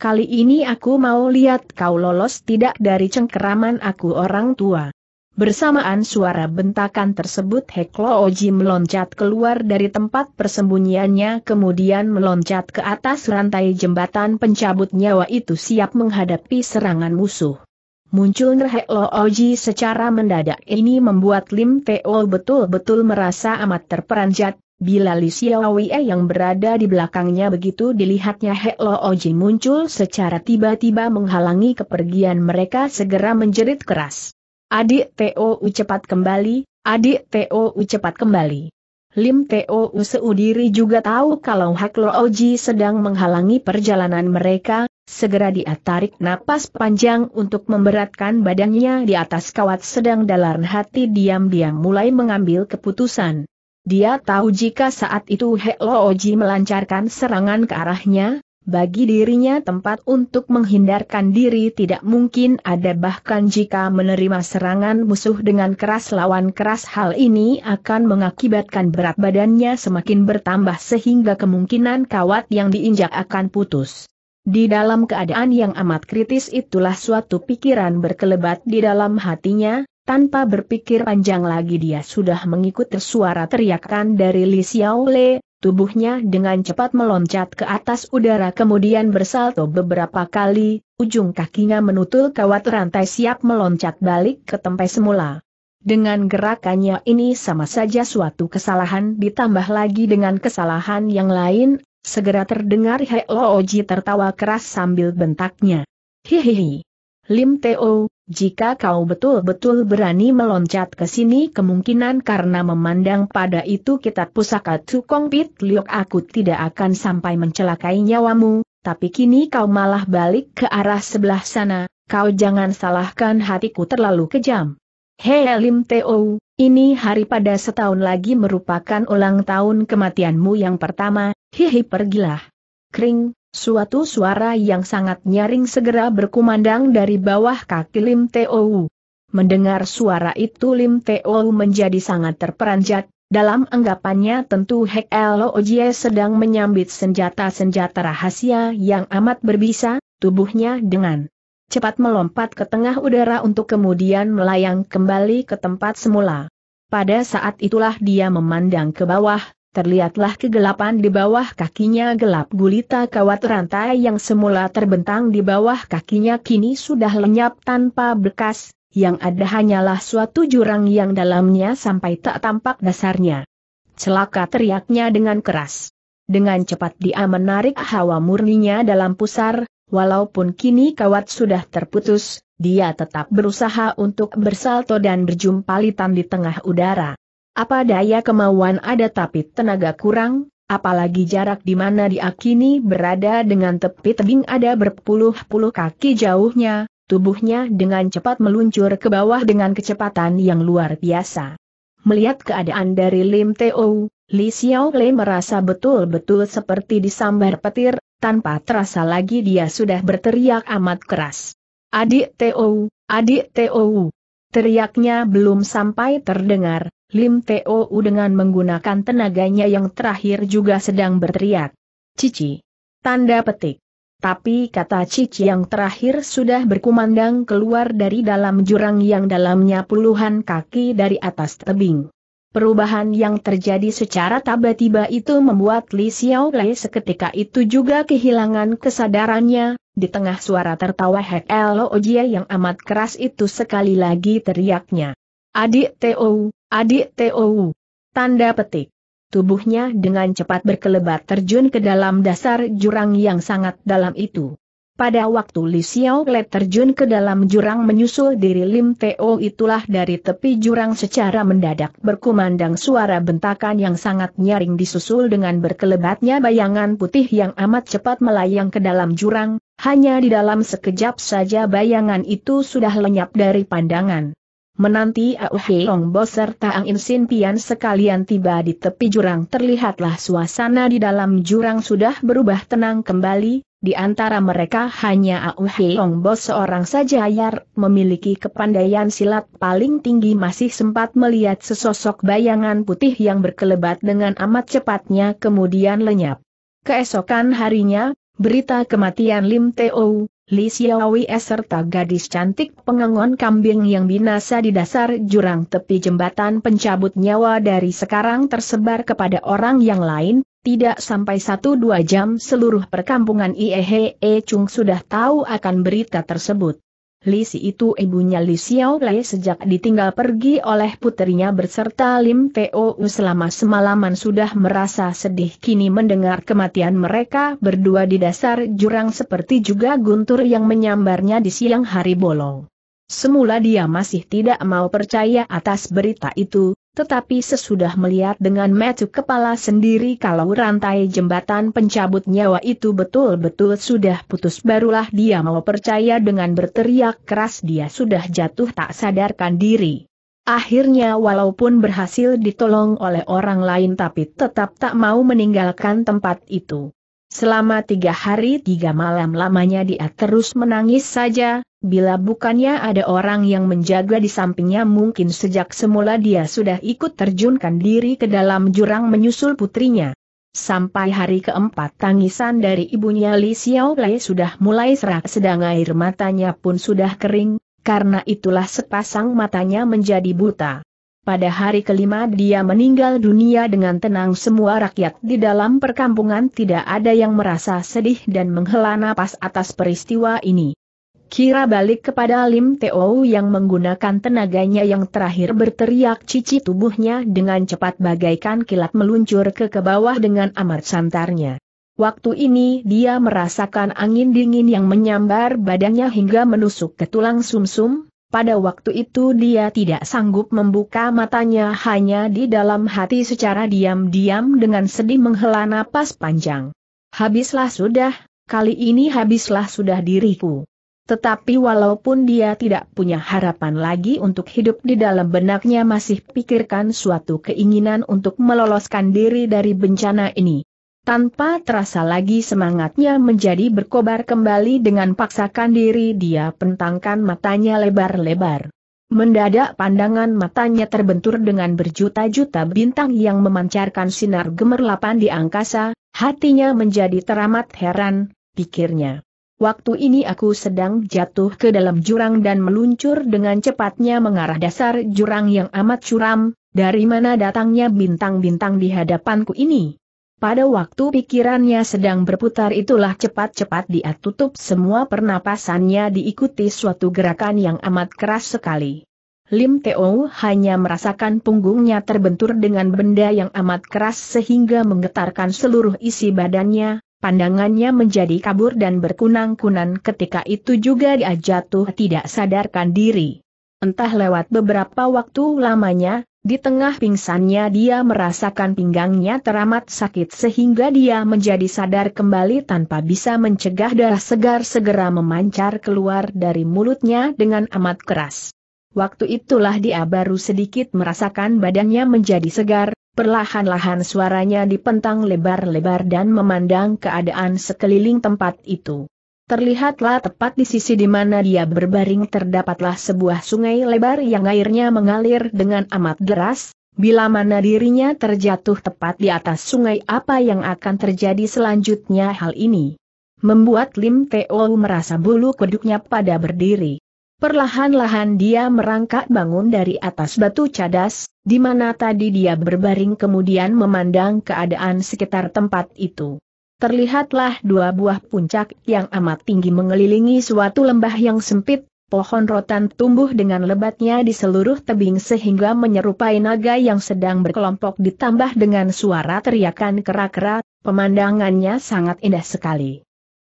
Speaker 1: Kali ini aku mau lihat kau lolos tidak dari cengkeraman aku orang tua. Bersamaan suara bentakan tersebut Heklo Oji meloncat keluar dari tempat persembunyiannya kemudian meloncat ke atas rantai jembatan pencabut nyawa itu siap menghadapi serangan musuh. Munculnya Heklo Oji secara mendadak ini membuat Lim Teo betul-betul merasa amat terperanjat, Bila Li Xiaowie yang berada di belakangnya begitu dilihatnya He Lo Oji muncul secara tiba-tiba menghalangi kepergian mereka segera menjerit keras. Adik To cepat kembali, adik To cepat kembali. Lim u seudiri juga tahu kalau Hek Lo Oji sedang menghalangi perjalanan mereka, segera dia tarik napas panjang untuk memberatkan badannya di atas kawat sedang dalam hati diam-diam mulai mengambil keputusan. Dia tahu jika saat itu Hek Looji melancarkan serangan ke arahnya, bagi dirinya tempat untuk menghindarkan diri tidak mungkin ada bahkan jika menerima serangan musuh dengan keras lawan keras hal ini akan mengakibatkan berat badannya semakin bertambah sehingga kemungkinan kawat yang diinjak akan putus. Di dalam keadaan yang amat kritis itulah suatu pikiran berkelebat di dalam hatinya, tanpa berpikir panjang lagi dia sudah mengikuti suara teriakan dari Li Xiao tubuhnya dengan cepat meloncat ke atas udara kemudian bersalto beberapa kali, ujung kakinya menutul kawat rantai siap meloncat balik ke tempat semula. Dengan gerakannya ini sama saja suatu kesalahan ditambah lagi dengan kesalahan yang lain, segera terdengar Hei Looji tertawa keras sambil bentaknya. Hihihi. Lim Teo, jika kau betul-betul berani meloncat ke sini kemungkinan karena memandang pada itu kitab pusaka Tukong Pit Liok aku tidak akan sampai mencelakai nyawamu, tapi kini kau malah balik ke arah sebelah sana, kau jangan salahkan hatiku terlalu kejam. Hei Lim Teo, ini hari pada setahun lagi merupakan ulang tahun kematianmu yang pertama, hihi pergilah. Kring, Suatu suara yang sangat nyaring segera berkumandang dari bawah kaki Lim Teo. Mendengar suara itu Lim Teo menjadi sangat terperanjat, dalam anggapannya tentu Hek Ojie sedang menyambit senjata-senjata rahasia yang amat berbisa, tubuhnya dengan cepat melompat ke tengah udara untuk kemudian melayang kembali ke tempat semula. Pada saat itulah dia memandang ke bawah, Terlihatlah kegelapan di bawah kakinya gelap gulita kawat rantai yang semula terbentang di bawah kakinya kini sudah lenyap tanpa bekas, yang ada hanyalah suatu jurang yang dalamnya sampai tak tampak dasarnya. Celaka teriaknya dengan keras. Dengan cepat dia menarik hawa murninya dalam pusar, walaupun kini kawat sudah terputus, dia tetap berusaha untuk bersalto dan berjumpalitan di tengah udara. Apa daya kemauan ada tapi tenaga kurang, apalagi jarak di mana dia kini berada dengan tepi tebing ada berpuluh-puluh kaki jauhnya, tubuhnya dengan cepat meluncur ke bawah dengan kecepatan yang luar biasa. Melihat keadaan dari Lim Teo, Li Xiao Lei merasa betul-betul seperti disambar petir, tanpa terasa lagi dia sudah berteriak amat keras. Adik Teo, adik Teo. Teriaknya belum sampai terdengar, Lim Teo dengan menggunakan tenaganya yang terakhir juga sedang berteriak. Cici. Tanda petik. Tapi kata Cici yang terakhir sudah berkumandang keluar dari dalam jurang yang dalamnya puluhan kaki dari atas tebing. Perubahan yang terjadi secara tiba-tiba itu membuat Li Xiaolei seketika itu juga kehilangan kesadarannya, di tengah suara tertawa Hek Elo Ojie yang amat keras itu sekali lagi teriaknya. Adik to, adik to. Tanda petik. Tubuhnya dengan cepat berkelebat terjun ke dalam dasar jurang yang sangat dalam itu. Pada waktu Li Xiaolet terjun ke dalam jurang menyusul diri Lim Teo itulah dari tepi jurang secara mendadak berkumandang suara bentakan yang sangat nyaring disusul dengan berkelebatnya bayangan putih yang amat cepat melayang ke dalam jurang, hanya di dalam sekejap saja bayangan itu sudah lenyap dari pandangan. Menanti Au Heong Bo serta Ang In Sin Pian sekalian tiba di tepi jurang terlihatlah suasana di dalam jurang sudah berubah tenang kembali, di antara mereka hanya Au Heong Bo seorang saja yang memiliki kepandaian silat paling tinggi masih sempat melihat sesosok bayangan putih yang berkelebat dengan amat cepatnya kemudian lenyap. Keesokan harinya, berita kematian Lim Teo, Li Xiaowi serta gadis cantik pengangon kambing yang binasa di dasar jurang tepi jembatan pencabut nyawa dari sekarang tersebar kepada orang yang lain, tidak sampai satu dua jam seluruh perkampungan Iehe Chung sudah tahu akan berita tersebut. Lisi itu ibunya Li Lei sejak ditinggal pergi oleh putrinya berserta Lim U selama semalaman sudah merasa sedih kini mendengar kematian mereka berdua di dasar jurang seperti juga guntur yang menyambarnya di siang hari bolong. Semula dia masih tidak mau percaya atas berita itu, tetapi sesudah melihat dengan metu kepala sendiri kalau rantai jembatan pencabut nyawa itu betul-betul sudah putus barulah dia mau percaya dengan berteriak keras dia sudah jatuh tak sadarkan diri. Akhirnya walaupun berhasil ditolong oleh orang lain tapi tetap tak mau meninggalkan tempat itu. Selama tiga hari tiga malam lamanya dia terus menangis saja, Bila bukannya ada orang yang menjaga di sampingnya mungkin sejak semula dia sudah ikut terjunkan diri ke dalam jurang menyusul putrinya. Sampai hari keempat tangisan dari ibunya Li Lei sudah mulai serak sedang air matanya pun sudah kering, karena itulah sepasang matanya menjadi buta. Pada hari kelima dia meninggal dunia dengan tenang semua rakyat di dalam perkampungan tidak ada yang merasa sedih dan menghela napas atas peristiwa ini. Kira balik kepada Lim Teo yang menggunakan tenaganya yang terakhir berteriak cici tubuhnya dengan cepat bagaikan kilat meluncur ke ke bawah dengan amat santarnya. Waktu ini dia merasakan angin dingin yang menyambar badannya hingga menusuk ke tulang sumsum, -sum, pada waktu itu dia tidak sanggup membuka matanya hanya di dalam hati secara diam-diam dengan sedih menghela napas panjang. Habislah sudah, kali ini habislah sudah diriku. Tetapi walaupun dia tidak punya harapan lagi untuk hidup di dalam benaknya masih pikirkan suatu keinginan untuk meloloskan diri dari bencana ini. Tanpa terasa lagi semangatnya menjadi berkobar kembali dengan paksakan diri dia pentangkan matanya lebar-lebar. Mendadak pandangan matanya terbentur dengan berjuta-juta bintang yang memancarkan sinar gemerlapan di angkasa, hatinya menjadi teramat heran, pikirnya. Waktu ini aku sedang jatuh ke dalam jurang dan meluncur dengan cepatnya mengarah dasar jurang yang amat curam, dari mana datangnya bintang-bintang di hadapanku ini. Pada waktu pikirannya sedang berputar itulah cepat-cepat dia tutup semua pernapasannya diikuti suatu gerakan yang amat keras sekali. Lim Teo hanya merasakan punggungnya terbentur dengan benda yang amat keras sehingga menggetarkan seluruh isi badannya, Pandangannya menjadi kabur dan berkunang-kunang ketika itu juga dia jatuh tidak sadarkan diri. Entah lewat beberapa waktu lamanya, di tengah pingsannya dia merasakan pinggangnya teramat sakit sehingga dia menjadi sadar kembali tanpa bisa mencegah darah segar segera memancar keluar dari mulutnya dengan amat keras. Waktu itulah dia baru sedikit merasakan badannya menjadi segar, Perlahan-lahan suaranya dipentang lebar-lebar dan memandang keadaan sekeliling tempat itu. Terlihatlah tepat di sisi di mana dia berbaring terdapatlah sebuah sungai lebar yang airnya mengalir dengan amat deras, bila mana dirinya terjatuh tepat di atas sungai apa yang akan terjadi selanjutnya hal ini. Membuat Lim Teo oh merasa bulu kuduknya pada berdiri. Perlahan-lahan dia merangkak bangun dari atas batu cadas, di mana tadi dia berbaring kemudian memandang keadaan sekitar tempat itu. Terlihatlah dua buah puncak yang amat tinggi mengelilingi suatu lembah yang sempit, pohon rotan tumbuh dengan lebatnya di seluruh tebing sehingga menyerupai naga yang sedang berkelompok ditambah dengan suara teriakan kera-kera, pemandangannya sangat indah sekali.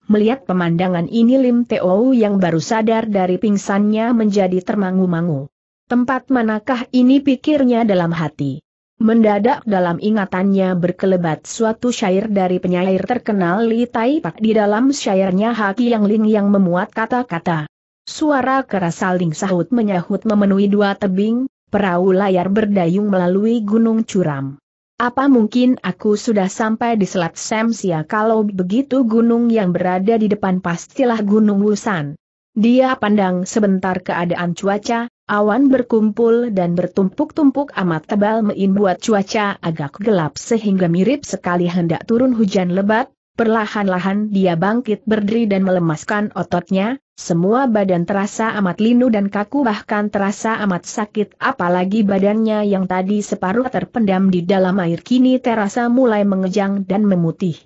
Speaker 1: Melihat pemandangan ini Lim Teo yang baru sadar dari pingsannya menjadi termangu-mangu. Tempat manakah ini pikirnya dalam hati. Mendadak dalam ingatannya berkelebat suatu syair dari penyair terkenal Li Tai Pak di dalam syairnya Haki Yang Ling yang memuat kata-kata. Suara keras saling sahut menyahut memenuhi dua tebing, perahu layar berdayung melalui gunung curam. Apa mungkin aku sudah sampai di Selat Samsia kalau begitu gunung yang berada di depan pastilah Gunung Wusan. Dia pandang sebentar keadaan cuaca, awan berkumpul dan bertumpuk-tumpuk amat tebal membuat cuaca agak gelap sehingga mirip sekali hendak turun hujan lebat, perlahan-lahan dia bangkit berdiri dan melemaskan ototnya, semua badan terasa amat linu dan kaku bahkan terasa amat sakit apalagi badannya yang tadi separuh terpendam di dalam air kini terasa mulai mengejang dan memutih.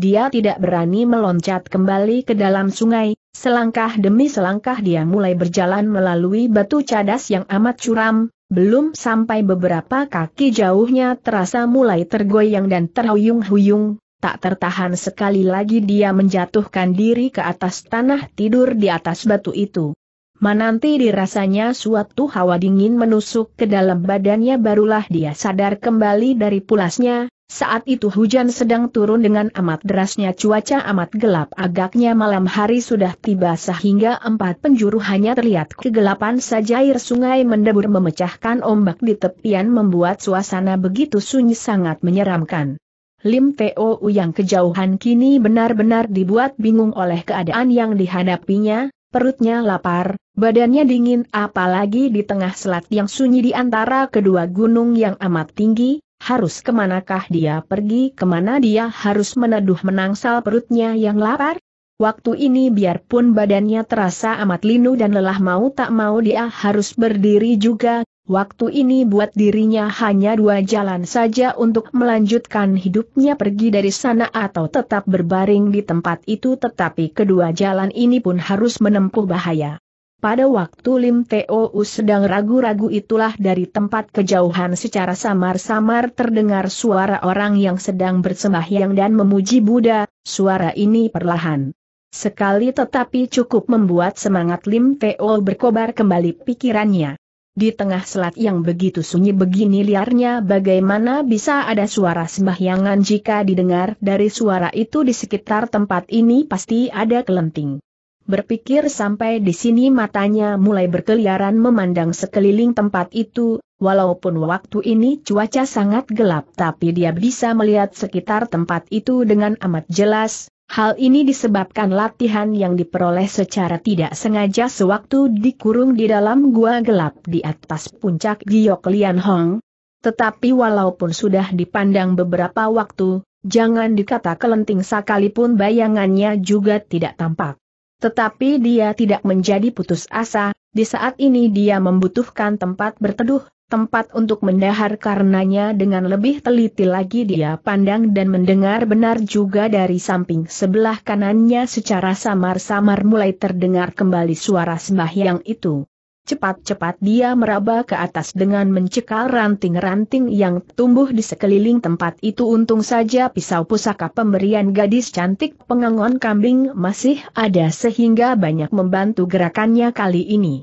Speaker 1: Dia tidak berani meloncat kembali ke dalam sungai, selangkah demi selangkah dia mulai berjalan melalui batu cadas yang amat curam, belum sampai beberapa kaki jauhnya terasa mulai tergoyang dan terhuyung-huyung, tak tertahan sekali lagi dia menjatuhkan diri ke atas tanah tidur di atas batu itu. Menanti dirasanya suatu hawa dingin menusuk ke dalam badannya barulah dia sadar kembali dari pulasnya, saat itu hujan sedang turun dengan amat derasnya cuaca amat gelap agaknya malam hari sudah tiba sehingga empat penjuru hanya terlihat kegelapan saja air sungai mendebur memecahkan ombak di tepian membuat suasana begitu sunyi sangat menyeramkan. Lim Teo yang kejauhan kini benar-benar dibuat bingung oleh keadaan yang dihadapinya, perutnya lapar, badannya dingin apalagi di tengah selat yang sunyi di antara kedua gunung yang amat tinggi, harus kemanakah dia pergi kemana dia harus meneduh menangsal perutnya yang lapar? Waktu ini biarpun badannya terasa amat linu dan lelah mau tak mau dia harus berdiri juga, Waktu ini buat dirinya hanya dua jalan saja untuk melanjutkan hidupnya pergi dari sana atau tetap berbaring di tempat itu tetapi kedua jalan ini pun harus menempuh bahaya. Pada waktu Lim Teo sedang ragu-ragu itulah dari tempat kejauhan secara samar-samar terdengar suara orang yang sedang bersembahyang dan memuji Buddha, suara ini perlahan. Sekali tetapi cukup membuat semangat Lim Teo berkobar kembali pikirannya. Di tengah selat yang begitu sunyi begini liarnya bagaimana bisa ada suara sembahyangan jika didengar dari suara itu di sekitar tempat ini pasti ada kelenting. Berpikir sampai di sini matanya mulai berkeliaran memandang sekeliling tempat itu, walaupun waktu ini cuaca sangat gelap tapi dia bisa melihat sekitar tempat itu dengan amat jelas, Hal ini disebabkan latihan yang diperoleh secara tidak sengaja sewaktu dikurung di dalam gua gelap di atas puncak Giok Lian Hong. Tetapi walaupun sudah dipandang beberapa waktu, jangan dikata kelenting sekalipun bayangannya juga tidak tampak. Tetapi dia tidak menjadi putus asa, di saat ini dia membutuhkan tempat berteduh, tempat untuk mendahar karenanya dengan lebih teliti lagi dia pandang dan mendengar benar juga dari samping sebelah kanannya secara samar-samar mulai terdengar kembali suara sembahyang itu. Cepat-cepat dia meraba ke atas dengan mencekal ranting-ranting yang tumbuh di sekeliling tempat itu untung saja pisau pusaka pemberian gadis cantik pengangon kambing masih ada sehingga banyak membantu gerakannya kali ini.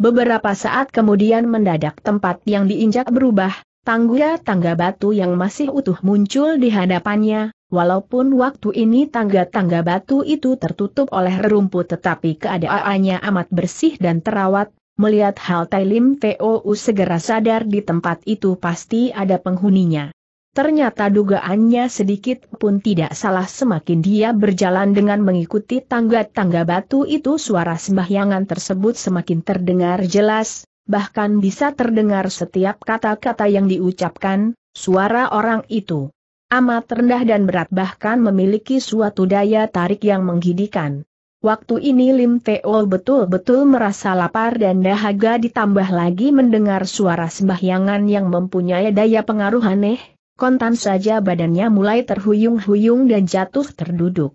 Speaker 1: Beberapa saat kemudian mendadak tempat yang diinjak berubah, tangga-tangga batu yang masih utuh muncul di hadapannya, walaupun waktu ini tangga-tangga batu itu tertutup oleh rerumput, tetapi keadaannya amat bersih dan terawat, melihat hal Tailim Lim segera sadar di tempat itu pasti ada penghuninya. Ternyata dugaannya sedikit pun tidak salah semakin dia berjalan dengan mengikuti tangga-tangga batu itu suara sembahyangan tersebut semakin terdengar jelas, bahkan bisa terdengar setiap kata-kata yang diucapkan, suara orang itu. Amat rendah dan berat bahkan memiliki suatu daya tarik yang menggidikan. Waktu ini Lim Teo betul-betul merasa lapar dan dahaga ditambah lagi mendengar suara sembahyangan yang mempunyai daya pengaruh aneh, Kontan saja badannya mulai terhuyung-huyung dan jatuh terduduk.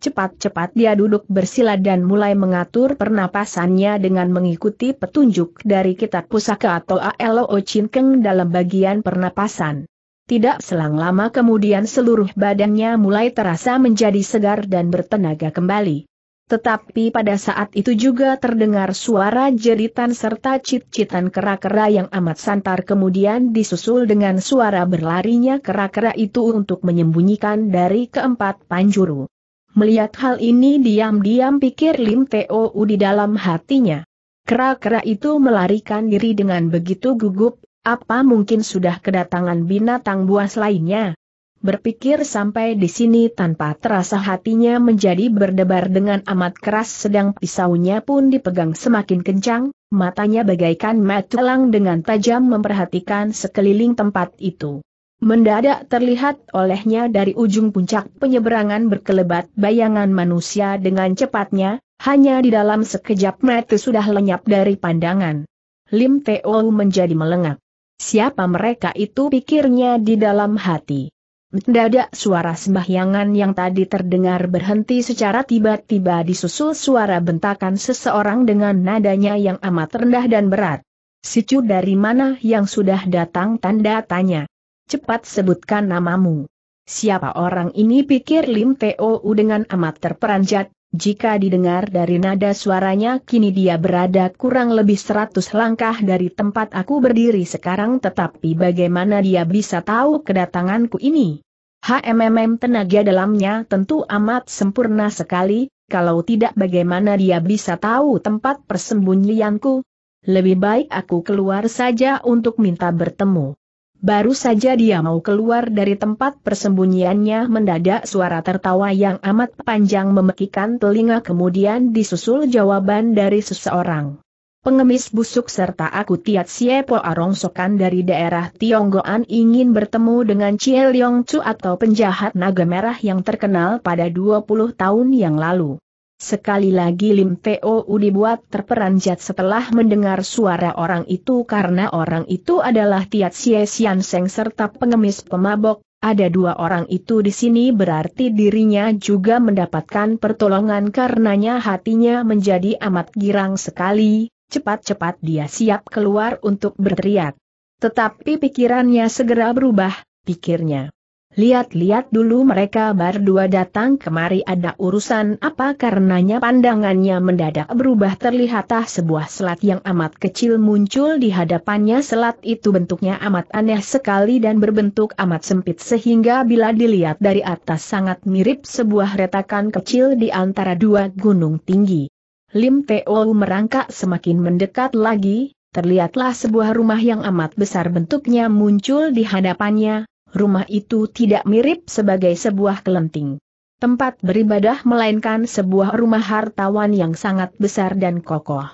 Speaker 1: Cepat-cepat dia duduk bersila dan mulai mengatur pernapasannya dengan mengikuti petunjuk dari kitab pusaka atau ALO Chinkeng dalam bagian pernapasan. Tidak selang lama kemudian seluruh badannya mulai terasa menjadi segar dan bertenaga kembali. Tetapi pada saat itu juga terdengar suara jeritan serta cicitan kera-kera yang amat santar kemudian disusul dengan suara berlarinya kera-kera itu untuk menyembunyikan dari keempat panjuru. Melihat hal ini diam-diam pikir Lim Teo di dalam hatinya. Kera-kera itu melarikan diri dengan begitu gugup, apa mungkin sudah kedatangan binatang buas lainnya? Berpikir sampai di sini tanpa terasa hatinya menjadi berdebar dengan amat keras sedang pisaunya pun dipegang semakin kencang, matanya bagaikan metelang dengan tajam memperhatikan sekeliling tempat itu. Mendadak terlihat olehnya dari ujung puncak penyeberangan berkelebat bayangan manusia dengan cepatnya, hanya di dalam sekejap mata sudah lenyap dari pandangan. Lim Teo menjadi melengak. Siapa mereka itu pikirnya di dalam hati. Mendadak suara sembahyangan yang tadi terdengar berhenti secara tiba-tiba disusul suara bentakan seseorang dengan nadanya yang amat rendah dan berat. Si Sicu dari mana yang sudah datang tanda tanya. Cepat sebutkan namamu. Siapa orang ini pikir Lim Teo dengan amat terperanjat, jika didengar dari nada suaranya kini dia berada kurang lebih seratus langkah dari tempat aku berdiri sekarang tetapi bagaimana dia bisa tahu kedatanganku ini? HMMM tenaga dalamnya tentu amat sempurna sekali, kalau tidak bagaimana dia bisa tahu tempat persembunyianku? Lebih baik aku keluar saja untuk minta bertemu. Baru saja dia mau keluar dari tempat persembunyiannya mendadak suara tertawa yang amat panjang memekikan telinga kemudian disusul jawaban dari seseorang. Pengemis busuk serta aku Tiat Siepo Sokan dari daerah Tionggoan ingin bertemu dengan Chie Leong Chu atau penjahat naga merah yang terkenal pada 20 tahun yang lalu. Sekali lagi Lim Teo dibuat terperanjat setelah mendengar suara orang itu karena orang itu adalah Tiat Xie Sian Seng serta pengemis pemabok, ada dua orang itu di sini berarti dirinya juga mendapatkan pertolongan karenanya hatinya menjadi amat girang sekali, cepat-cepat dia siap keluar untuk berteriak. Tetapi pikirannya segera berubah, pikirnya. Lihat-lihat dulu mereka berdua datang kemari ada urusan apa karenanya pandangannya mendadak berubah terlihatlah sebuah selat yang amat kecil muncul di hadapannya selat itu bentuknya amat aneh sekali dan berbentuk amat sempit sehingga bila dilihat dari atas sangat mirip sebuah retakan kecil di antara dua gunung tinggi. Lim Teo merangkak semakin mendekat lagi, terlihatlah sebuah rumah yang amat besar bentuknya muncul di hadapannya, rumah itu tidak mirip sebagai sebuah kelenting tempat beribadah melainkan sebuah rumah hartawan yang sangat besar dan kokoh.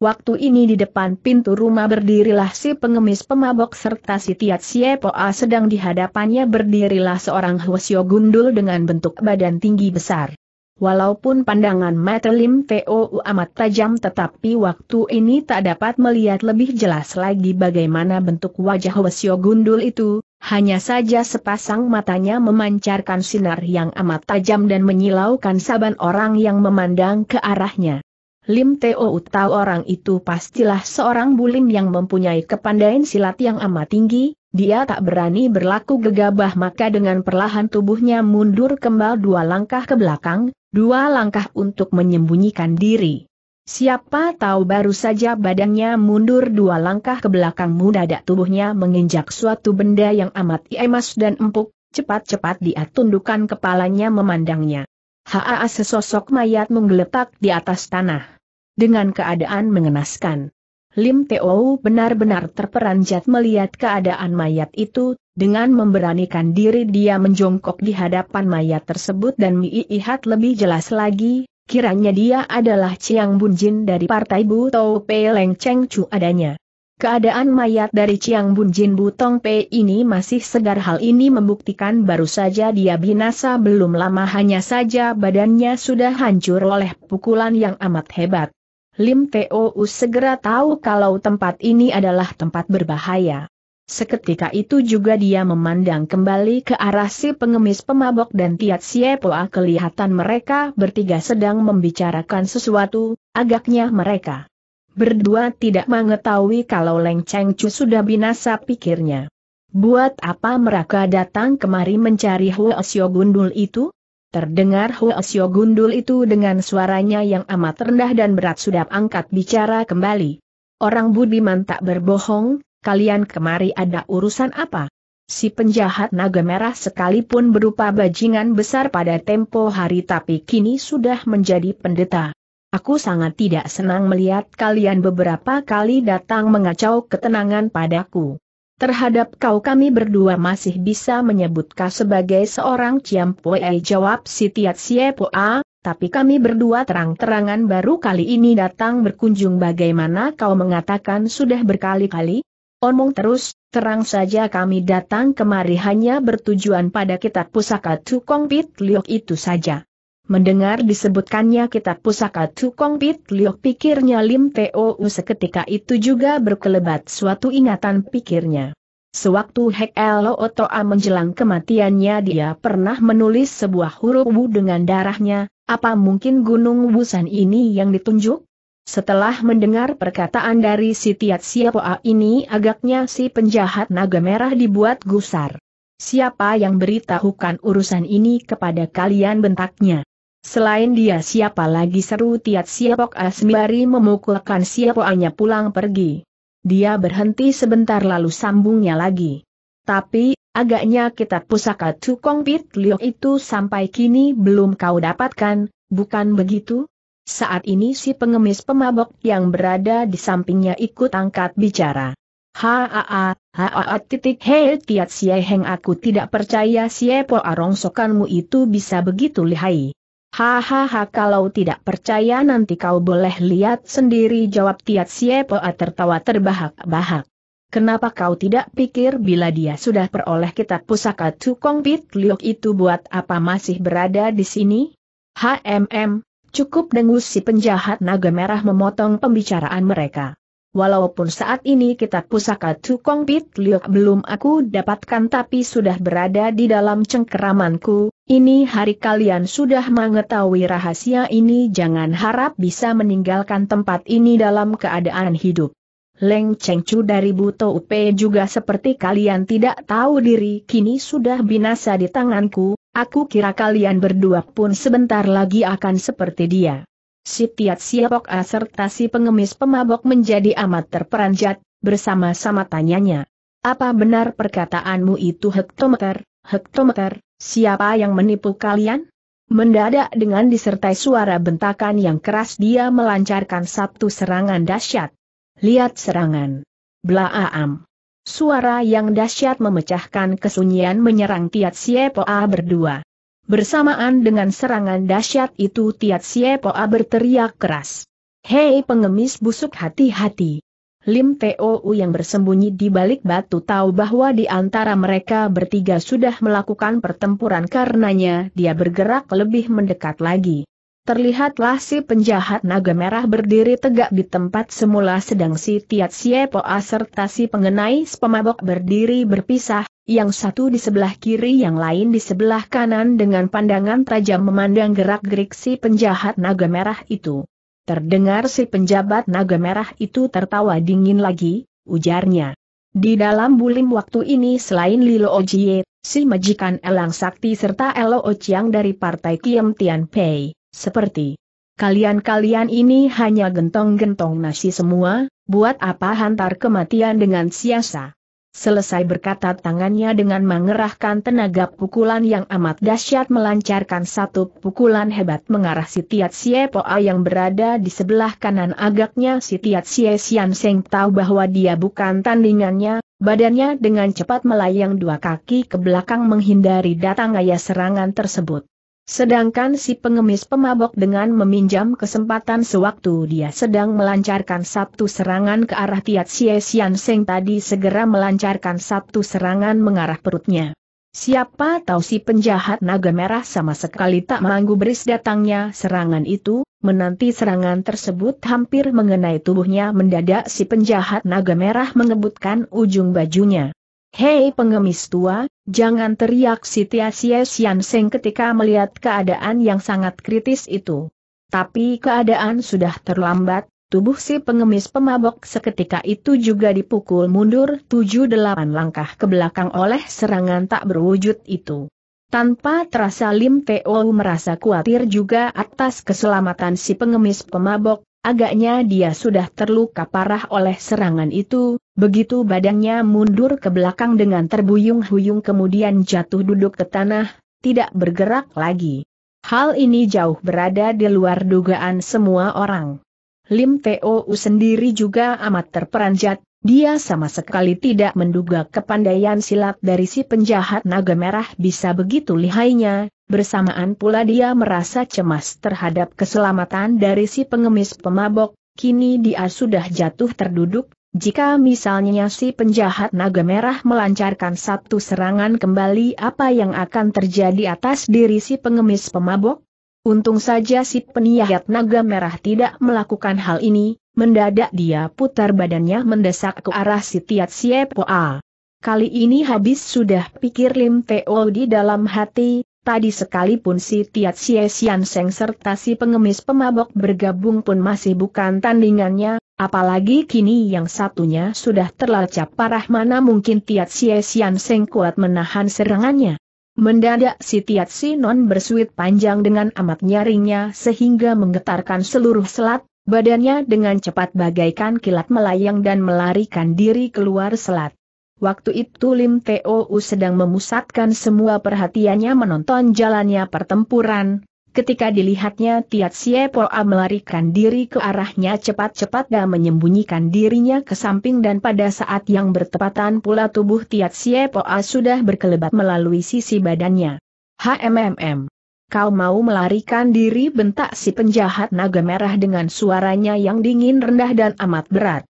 Speaker 1: Waktu ini di depan pintu rumah berdirilah si pengemis pemabok serta si Tiat Siepoa sedang di hadapannya berdirilah seorang Hwasyo gundul dengan bentuk badan tinggi besar. Walaupun pandangan mata Lim Tou amat tajam tetapi waktu ini tak dapat melihat lebih jelas lagi bagaimana bentuk wajah Hwasyo gundul itu, hanya saja sepasang matanya memancarkan sinar yang amat tajam dan menyilaukan saban orang yang memandang ke arahnya. Lim Teo tahu orang itu pastilah seorang bulim yang mempunyai kepandaian silat yang amat tinggi, dia tak berani berlaku gegabah maka dengan perlahan tubuhnya mundur kembali dua langkah ke belakang, dua langkah untuk menyembunyikan diri. Siapa tahu baru saja badannya mundur dua langkah ke belakang mendadak tubuhnya menginjak suatu benda yang amat emas dan empuk, cepat-cepat dia tundukkan kepalanya memandangnya. Haa sesosok mayat menggeletak di atas tanah. Dengan keadaan mengenaskan. Lim Teo benar-benar terperanjat melihat keadaan mayat itu, dengan memberanikan diri dia menjongkok di hadapan mayat tersebut dan melihat lebih jelas lagi, kiranya dia adalah Chiang Bunjin dari partai Butong Pei Leng Cheng Chu adanya. Keadaan mayat dari Chiang Bunjin Butong Pei ini masih segar hal ini membuktikan baru saja dia binasa belum lama hanya saja badannya sudah hancur oleh pukulan yang amat hebat. Lim Teo segera tahu kalau tempat ini adalah tempat berbahaya. Seketika itu juga dia memandang kembali ke arah si pengemis pemabok dan Tiat Siepoa kelihatan mereka bertiga sedang membicarakan sesuatu, agaknya mereka. Berdua tidak mengetahui kalau Leng Cheng Chu sudah binasa pikirnya. Buat apa mereka datang kemari mencari Hua Sio Gundul itu? Terdengar Hua Sio Gundul itu dengan suaranya yang amat rendah dan berat sudah angkat bicara kembali. Orang Budiman tak berbohong, kalian kemari ada urusan apa? Si penjahat naga merah sekalipun berupa bajingan besar pada tempo hari tapi kini sudah menjadi pendeta. Aku sangat tidak senang melihat kalian beberapa kali datang mengacau ketenangan padaku. Terhadap kau kami berdua masih bisa menyebutkan sebagai seorang ciampoe jawab si Tiat Siepoa, tapi kami berdua terang-terangan baru kali ini datang berkunjung bagaimana kau mengatakan sudah berkali-kali? Omong terus, terang saja kami datang kemari hanya bertujuan pada kitab pusaka Tukong Pit Liok itu saja. Mendengar disebutkannya kitab pusaka Tukong Pit Liok pikirnya Lim Teo seketika itu juga berkelebat suatu ingatan pikirnya. Sewaktu Hek Elo Otoa menjelang kematiannya dia pernah menulis sebuah huruf Wu dengan darahnya, apa mungkin Gunung Wusan ini yang ditunjuk? Setelah mendengar perkataan dari si Tiat Siapoa ini agaknya si penjahat naga merah dibuat gusar. Siapa yang beritahukan urusan ini kepada kalian bentaknya? Selain dia siapa lagi seru Tiat Siapok Asmari memukulkan Siapoanya pulang pergi. Dia berhenti sebentar lalu sambungnya lagi. Tapi, agaknya kitab pusaka Tukong Pit Liok itu sampai kini belum kau dapatkan, bukan begitu? Saat ini si pengemis pemabok yang berada di sampingnya ikut angkat bicara. Haa, haa titik hei tiat si heng aku tidak percaya sie po arongsokanmu itu bisa begitu lihai. Hahaha kalau tidak percaya nanti kau boleh lihat sendiri jawab tiat si po tertawa terbahak-bahak. Kenapa kau tidak pikir bila dia sudah peroleh kitab pusaka Tukong Pit Liok itu buat apa masih berada di sini? HMM, Cukup dengus si penjahat naga merah memotong pembicaraan mereka. Walaupun saat ini kitab pusaka Tukong Pit Liok belum aku dapatkan tapi sudah berada di dalam cengkeramanku, ini hari kalian sudah mengetahui rahasia ini jangan harap bisa meninggalkan tempat ini dalam keadaan hidup. Leng Cheng Chu dari Buto Upe juga seperti kalian tidak tahu diri kini sudah binasa di tanganku, aku kira kalian berdua pun sebentar lagi akan seperti dia. Si Tiat Siapok A serta si pengemis pemabok menjadi amat terperanjat, bersama-sama tanyanya. Apa benar perkataanmu itu hektometer, hektometer, siapa yang menipu kalian? Mendadak dengan disertai suara bentakan yang keras dia melancarkan sabtu serangan dahsyat. Lihat serangan. Blaam. Suara yang dahsyat memecahkan kesunyian menyerang Tiat Siepoa berdua. Bersamaan dengan serangan dahsyat itu Tiat Siepoa berteriak keras. Hei pengemis busuk hati-hati. Lim Tou yang bersembunyi di balik batu tahu bahwa di antara mereka bertiga sudah melakukan pertempuran karenanya dia bergerak lebih mendekat lagi. Terlihatlah si penjahat naga merah berdiri tegak di tempat semula sedang si Tiat Siepoa serta si pengenai pemabok berdiri berpisah, yang satu di sebelah kiri yang lain di sebelah kanan dengan pandangan tajam memandang gerak-gerik si penjahat naga merah itu. Terdengar si penjabat naga merah itu tertawa dingin lagi, ujarnya. Di dalam bulim waktu ini selain Lilo Ojie, si majikan Elang Sakti serta Elo Ociang dari partai Kiem Tian Pei seperti, kalian-kalian ini hanya gentong-gentong nasi semua, buat apa hantar kematian dengan siasa? Selesai berkata tangannya dengan mengerahkan tenaga pukulan yang amat dahsyat melancarkan satu pukulan hebat mengarah si Tiat Sie Poa yang berada di sebelah kanan agaknya si Tiat Sie Sian Seng tahu bahwa dia bukan tandingannya, badannya dengan cepat melayang dua kaki ke belakang menghindari datangnya serangan tersebut. Sedangkan si pengemis pemabok dengan meminjam kesempatan sewaktu dia sedang melancarkan satu serangan ke arah Tiat Xie Sian Seng tadi segera melancarkan satu serangan mengarah perutnya. Siapa tahu si penjahat naga merah sama sekali tak menganggu beris datangnya serangan itu, menanti serangan tersebut hampir mengenai tubuhnya mendadak si penjahat naga merah mengebutkan ujung bajunya. Hei pengemis tua, Jangan teriak si Tia Xian Seng ketika melihat keadaan yang sangat kritis itu. Tapi keadaan sudah terlambat, tubuh si pengemis pemabok seketika itu juga dipukul mundur tujuh-delapan langkah ke belakang oleh serangan tak berwujud itu. Tanpa terasa Lim Teo merasa khawatir juga atas keselamatan si pengemis pemabok, Agaknya dia sudah terluka parah oleh serangan itu, begitu badannya mundur ke belakang dengan terbuyung-huyung kemudian jatuh duduk ke tanah, tidak bergerak lagi. Hal ini jauh berada di luar dugaan semua orang. Lim Teo sendiri juga amat terperanjat, dia sama sekali tidak menduga kepandaian silat dari si penjahat naga merah bisa begitu lihainya, Bersamaan pula dia merasa cemas terhadap keselamatan dari si pengemis pemabok, kini dia sudah jatuh terduduk, jika misalnya si penjahat naga merah melancarkan satu serangan kembali apa yang akan terjadi atas diri si pengemis pemabok? Untung saja si peniahat naga merah tidak melakukan hal ini, mendadak dia putar badannya mendesak ke arah si Tiat Siepoa. Kali ini habis sudah pikir Lim Teo di dalam hati, Tadi sekalipun si Tiat Sie Sian Seng serta si pengemis pemabok bergabung pun masih bukan tandingannya, apalagi kini yang satunya sudah terlacap parah mana mungkin Tiat Sie Sian Seng kuat menahan serangannya. Mendadak si Tiat non bersuit panjang dengan amat nyaringnya sehingga menggetarkan seluruh selat, badannya dengan cepat bagaikan kilat melayang dan melarikan diri keluar selat. Waktu itu Lim Teo sedang memusatkan semua perhatiannya menonton jalannya pertempuran, ketika dilihatnya Tiat Siepoa melarikan diri ke arahnya cepat-cepat dan menyembunyikan dirinya ke samping dan pada saat yang bertepatan pula tubuh Tiat Siepoa sudah berkelebat melalui sisi badannya. HMMM. Kau mau melarikan diri bentak si penjahat naga merah dengan suaranya yang dingin rendah dan amat berat.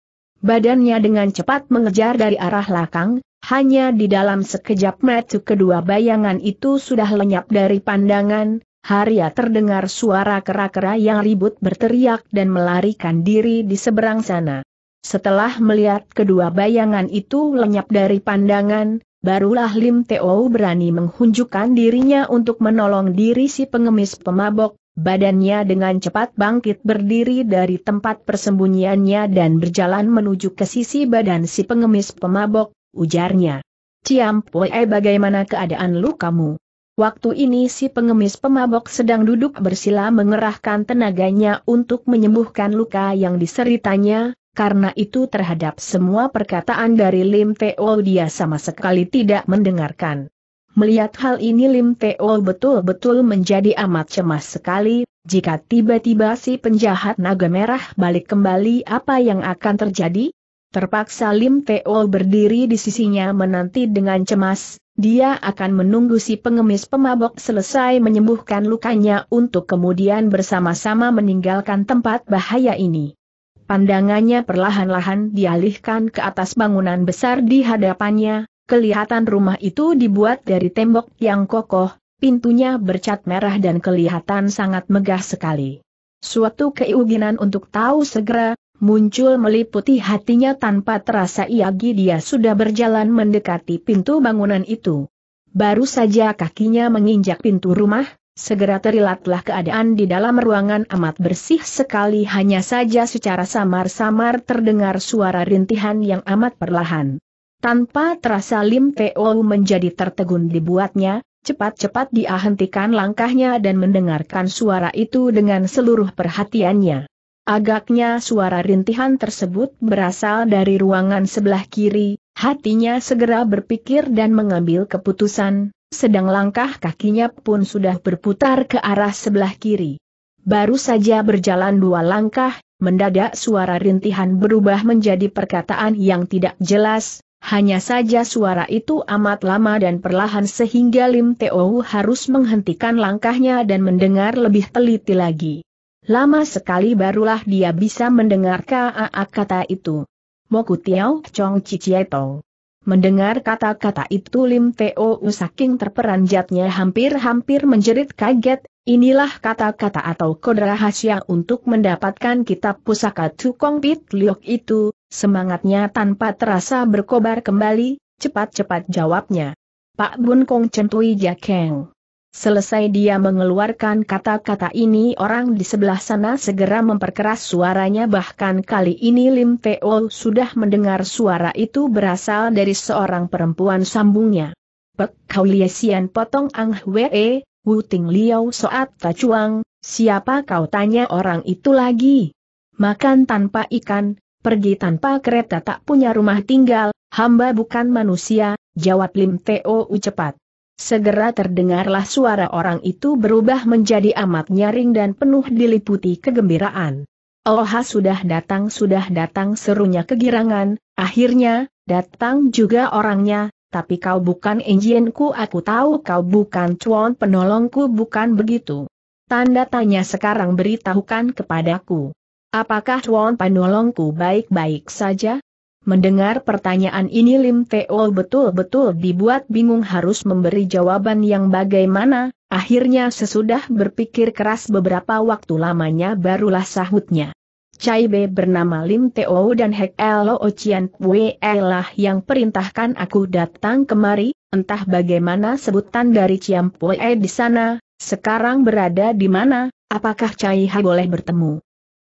Speaker 1: Badannya dengan cepat mengejar dari arah lakang, hanya di dalam sekejap metu kedua bayangan itu sudah lenyap dari pandangan, Haria terdengar suara kera-kera yang ribut berteriak dan melarikan diri di seberang sana. Setelah melihat kedua bayangan itu lenyap dari pandangan, barulah Lim Teo berani menghunjukkan dirinya untuk menolong diri si pengemis pemabok, Badannya dengan cepat bangkit berdiri dari tempat persembunyiannya dan berjalan menuju ke sisi badan si pengemis pemabok, ujarnya. poe bagaimana keadaan lu kamu? Waktu ini si pengemis pemabok sedang duduk bersila mengerahkan tenaganya untuk menyembuhkan luka yang diseritanya, karena itu terhadap semua perkataan dari Lim Teo dia sama sekali tidak mendengarkan. Melihat hal ini Lim Teo betul-betul menjadi amat cemas sekali, jika tiba-tiba si penjahat naga merah balik kembali apa yang akan terjadi? Terpaksa Lim Teo berdiri di sisinya menanti dengan cemas, dia akan menunggu si pengemis pemabok selesai menyembuhkan lukanya untuk kemudian bersama-sama meninggalkan tempat bahaya ini. Pandangannya perlahan-lahan dialihkan ke atas bangunan besar di hadapannya, Kelihatan rumah itu dibuat dari tembok yang kokoh, pintunya bercat merah dan kelihatan sangat megah sekali. Suatu keinginan untuk tahu segera, muncul meliputi hatinya tanpa terasa Iagi dia sudah berjalan mendekati pintu bangunan itu. Baru saja kakinya menginjak pintu rumah, segera terlihatlah keadaan di dalam ruangan amat bersih sekali hanya saja secara samar-samar terdengar suara rintihan yang amat perlahan. Tanpa terasa Lim Teo menjadi tertegun dibuatnya, cepat-cepat dia hentikan langkahnya dan mendengarkan suara itu dengan seluruh perhatiannya. Agaknya suara rintihan tersebut berasal dari ruangan sebelah kiri, hatinya segera berpikir dan mengambil keputusan, sedang langkah kakinya pun sudah berputar ke arah sebelah kiri. Baru saja berjalan dua langkah, mendadak suara rintihan berubah menjadi perkataan yang tidak jelas, hanya saja suara itu amat lama dan perlahan sehingga Lim Teo harus menghentikan langkahnya dan mendengar lebih teliti lagi. Lama sekali barulah dia bisa mendengar kaa kata itu. Moku Tiao Chong Cicieto. Mendengar kata-kata itu Lim Teo saking terperanjatnya hampir-hampir menjerit kaget, inilah kata-kata atau kode rahasia untuk mendapatkan kitab pusaka Tukong Pit Liok itu, Semangatnya tanpa terasa berkobar kembali, cepat-cepat jawabnya. Pak Bun Kong centui Jakeng. Selesai dia mengeluarkan kata-kata ini orang di sebelah sana segera memperkeras suaranya bahkan kali ini Lim Teo sudah mendengar suara itu berasal dari seorang perempuan sambungnya. Pek Kau Liesian Potong Ang hwee, Wu Ting Liao Soat cuang. siapa kau tanya orang itu lagi? Makan tanpa ikan, pergi tanpa kereta tak punya rumah tinggal, hamba bukan manusia, jawab Lim Teo cepat. Segera terdengarlah suara orang itu berubah menjadi amat nyaring dan penuh diliputi kegembiraan. Oha sudah datang sudah datang serunya kegirangan, akhirnya, datang juga orangnya, tapi kau bukan enjinku aku tahu kau bukan cuan penolongku bukan begitu. Tanda tanya sekarang beritahukan kepadaku. Apakah Tuan Panolongku baik-baik saja? Mendengar pertanyaan ini Lim Teo betul-betul dibuat bingung harus memberi jawaban yang bagaimana, akhirnya sesudah berpikir keras beberapa waktu lamanya barulah sahutnya. Cai Be bernama Lim Teo dan Hek Elo Ocian Pue lah yang perintahkan aku datang kemari, entah bagaimana sebutan dari Ciam Pue di sana, sekarang berada di mana, apakah Cai Ha boleh bertemu?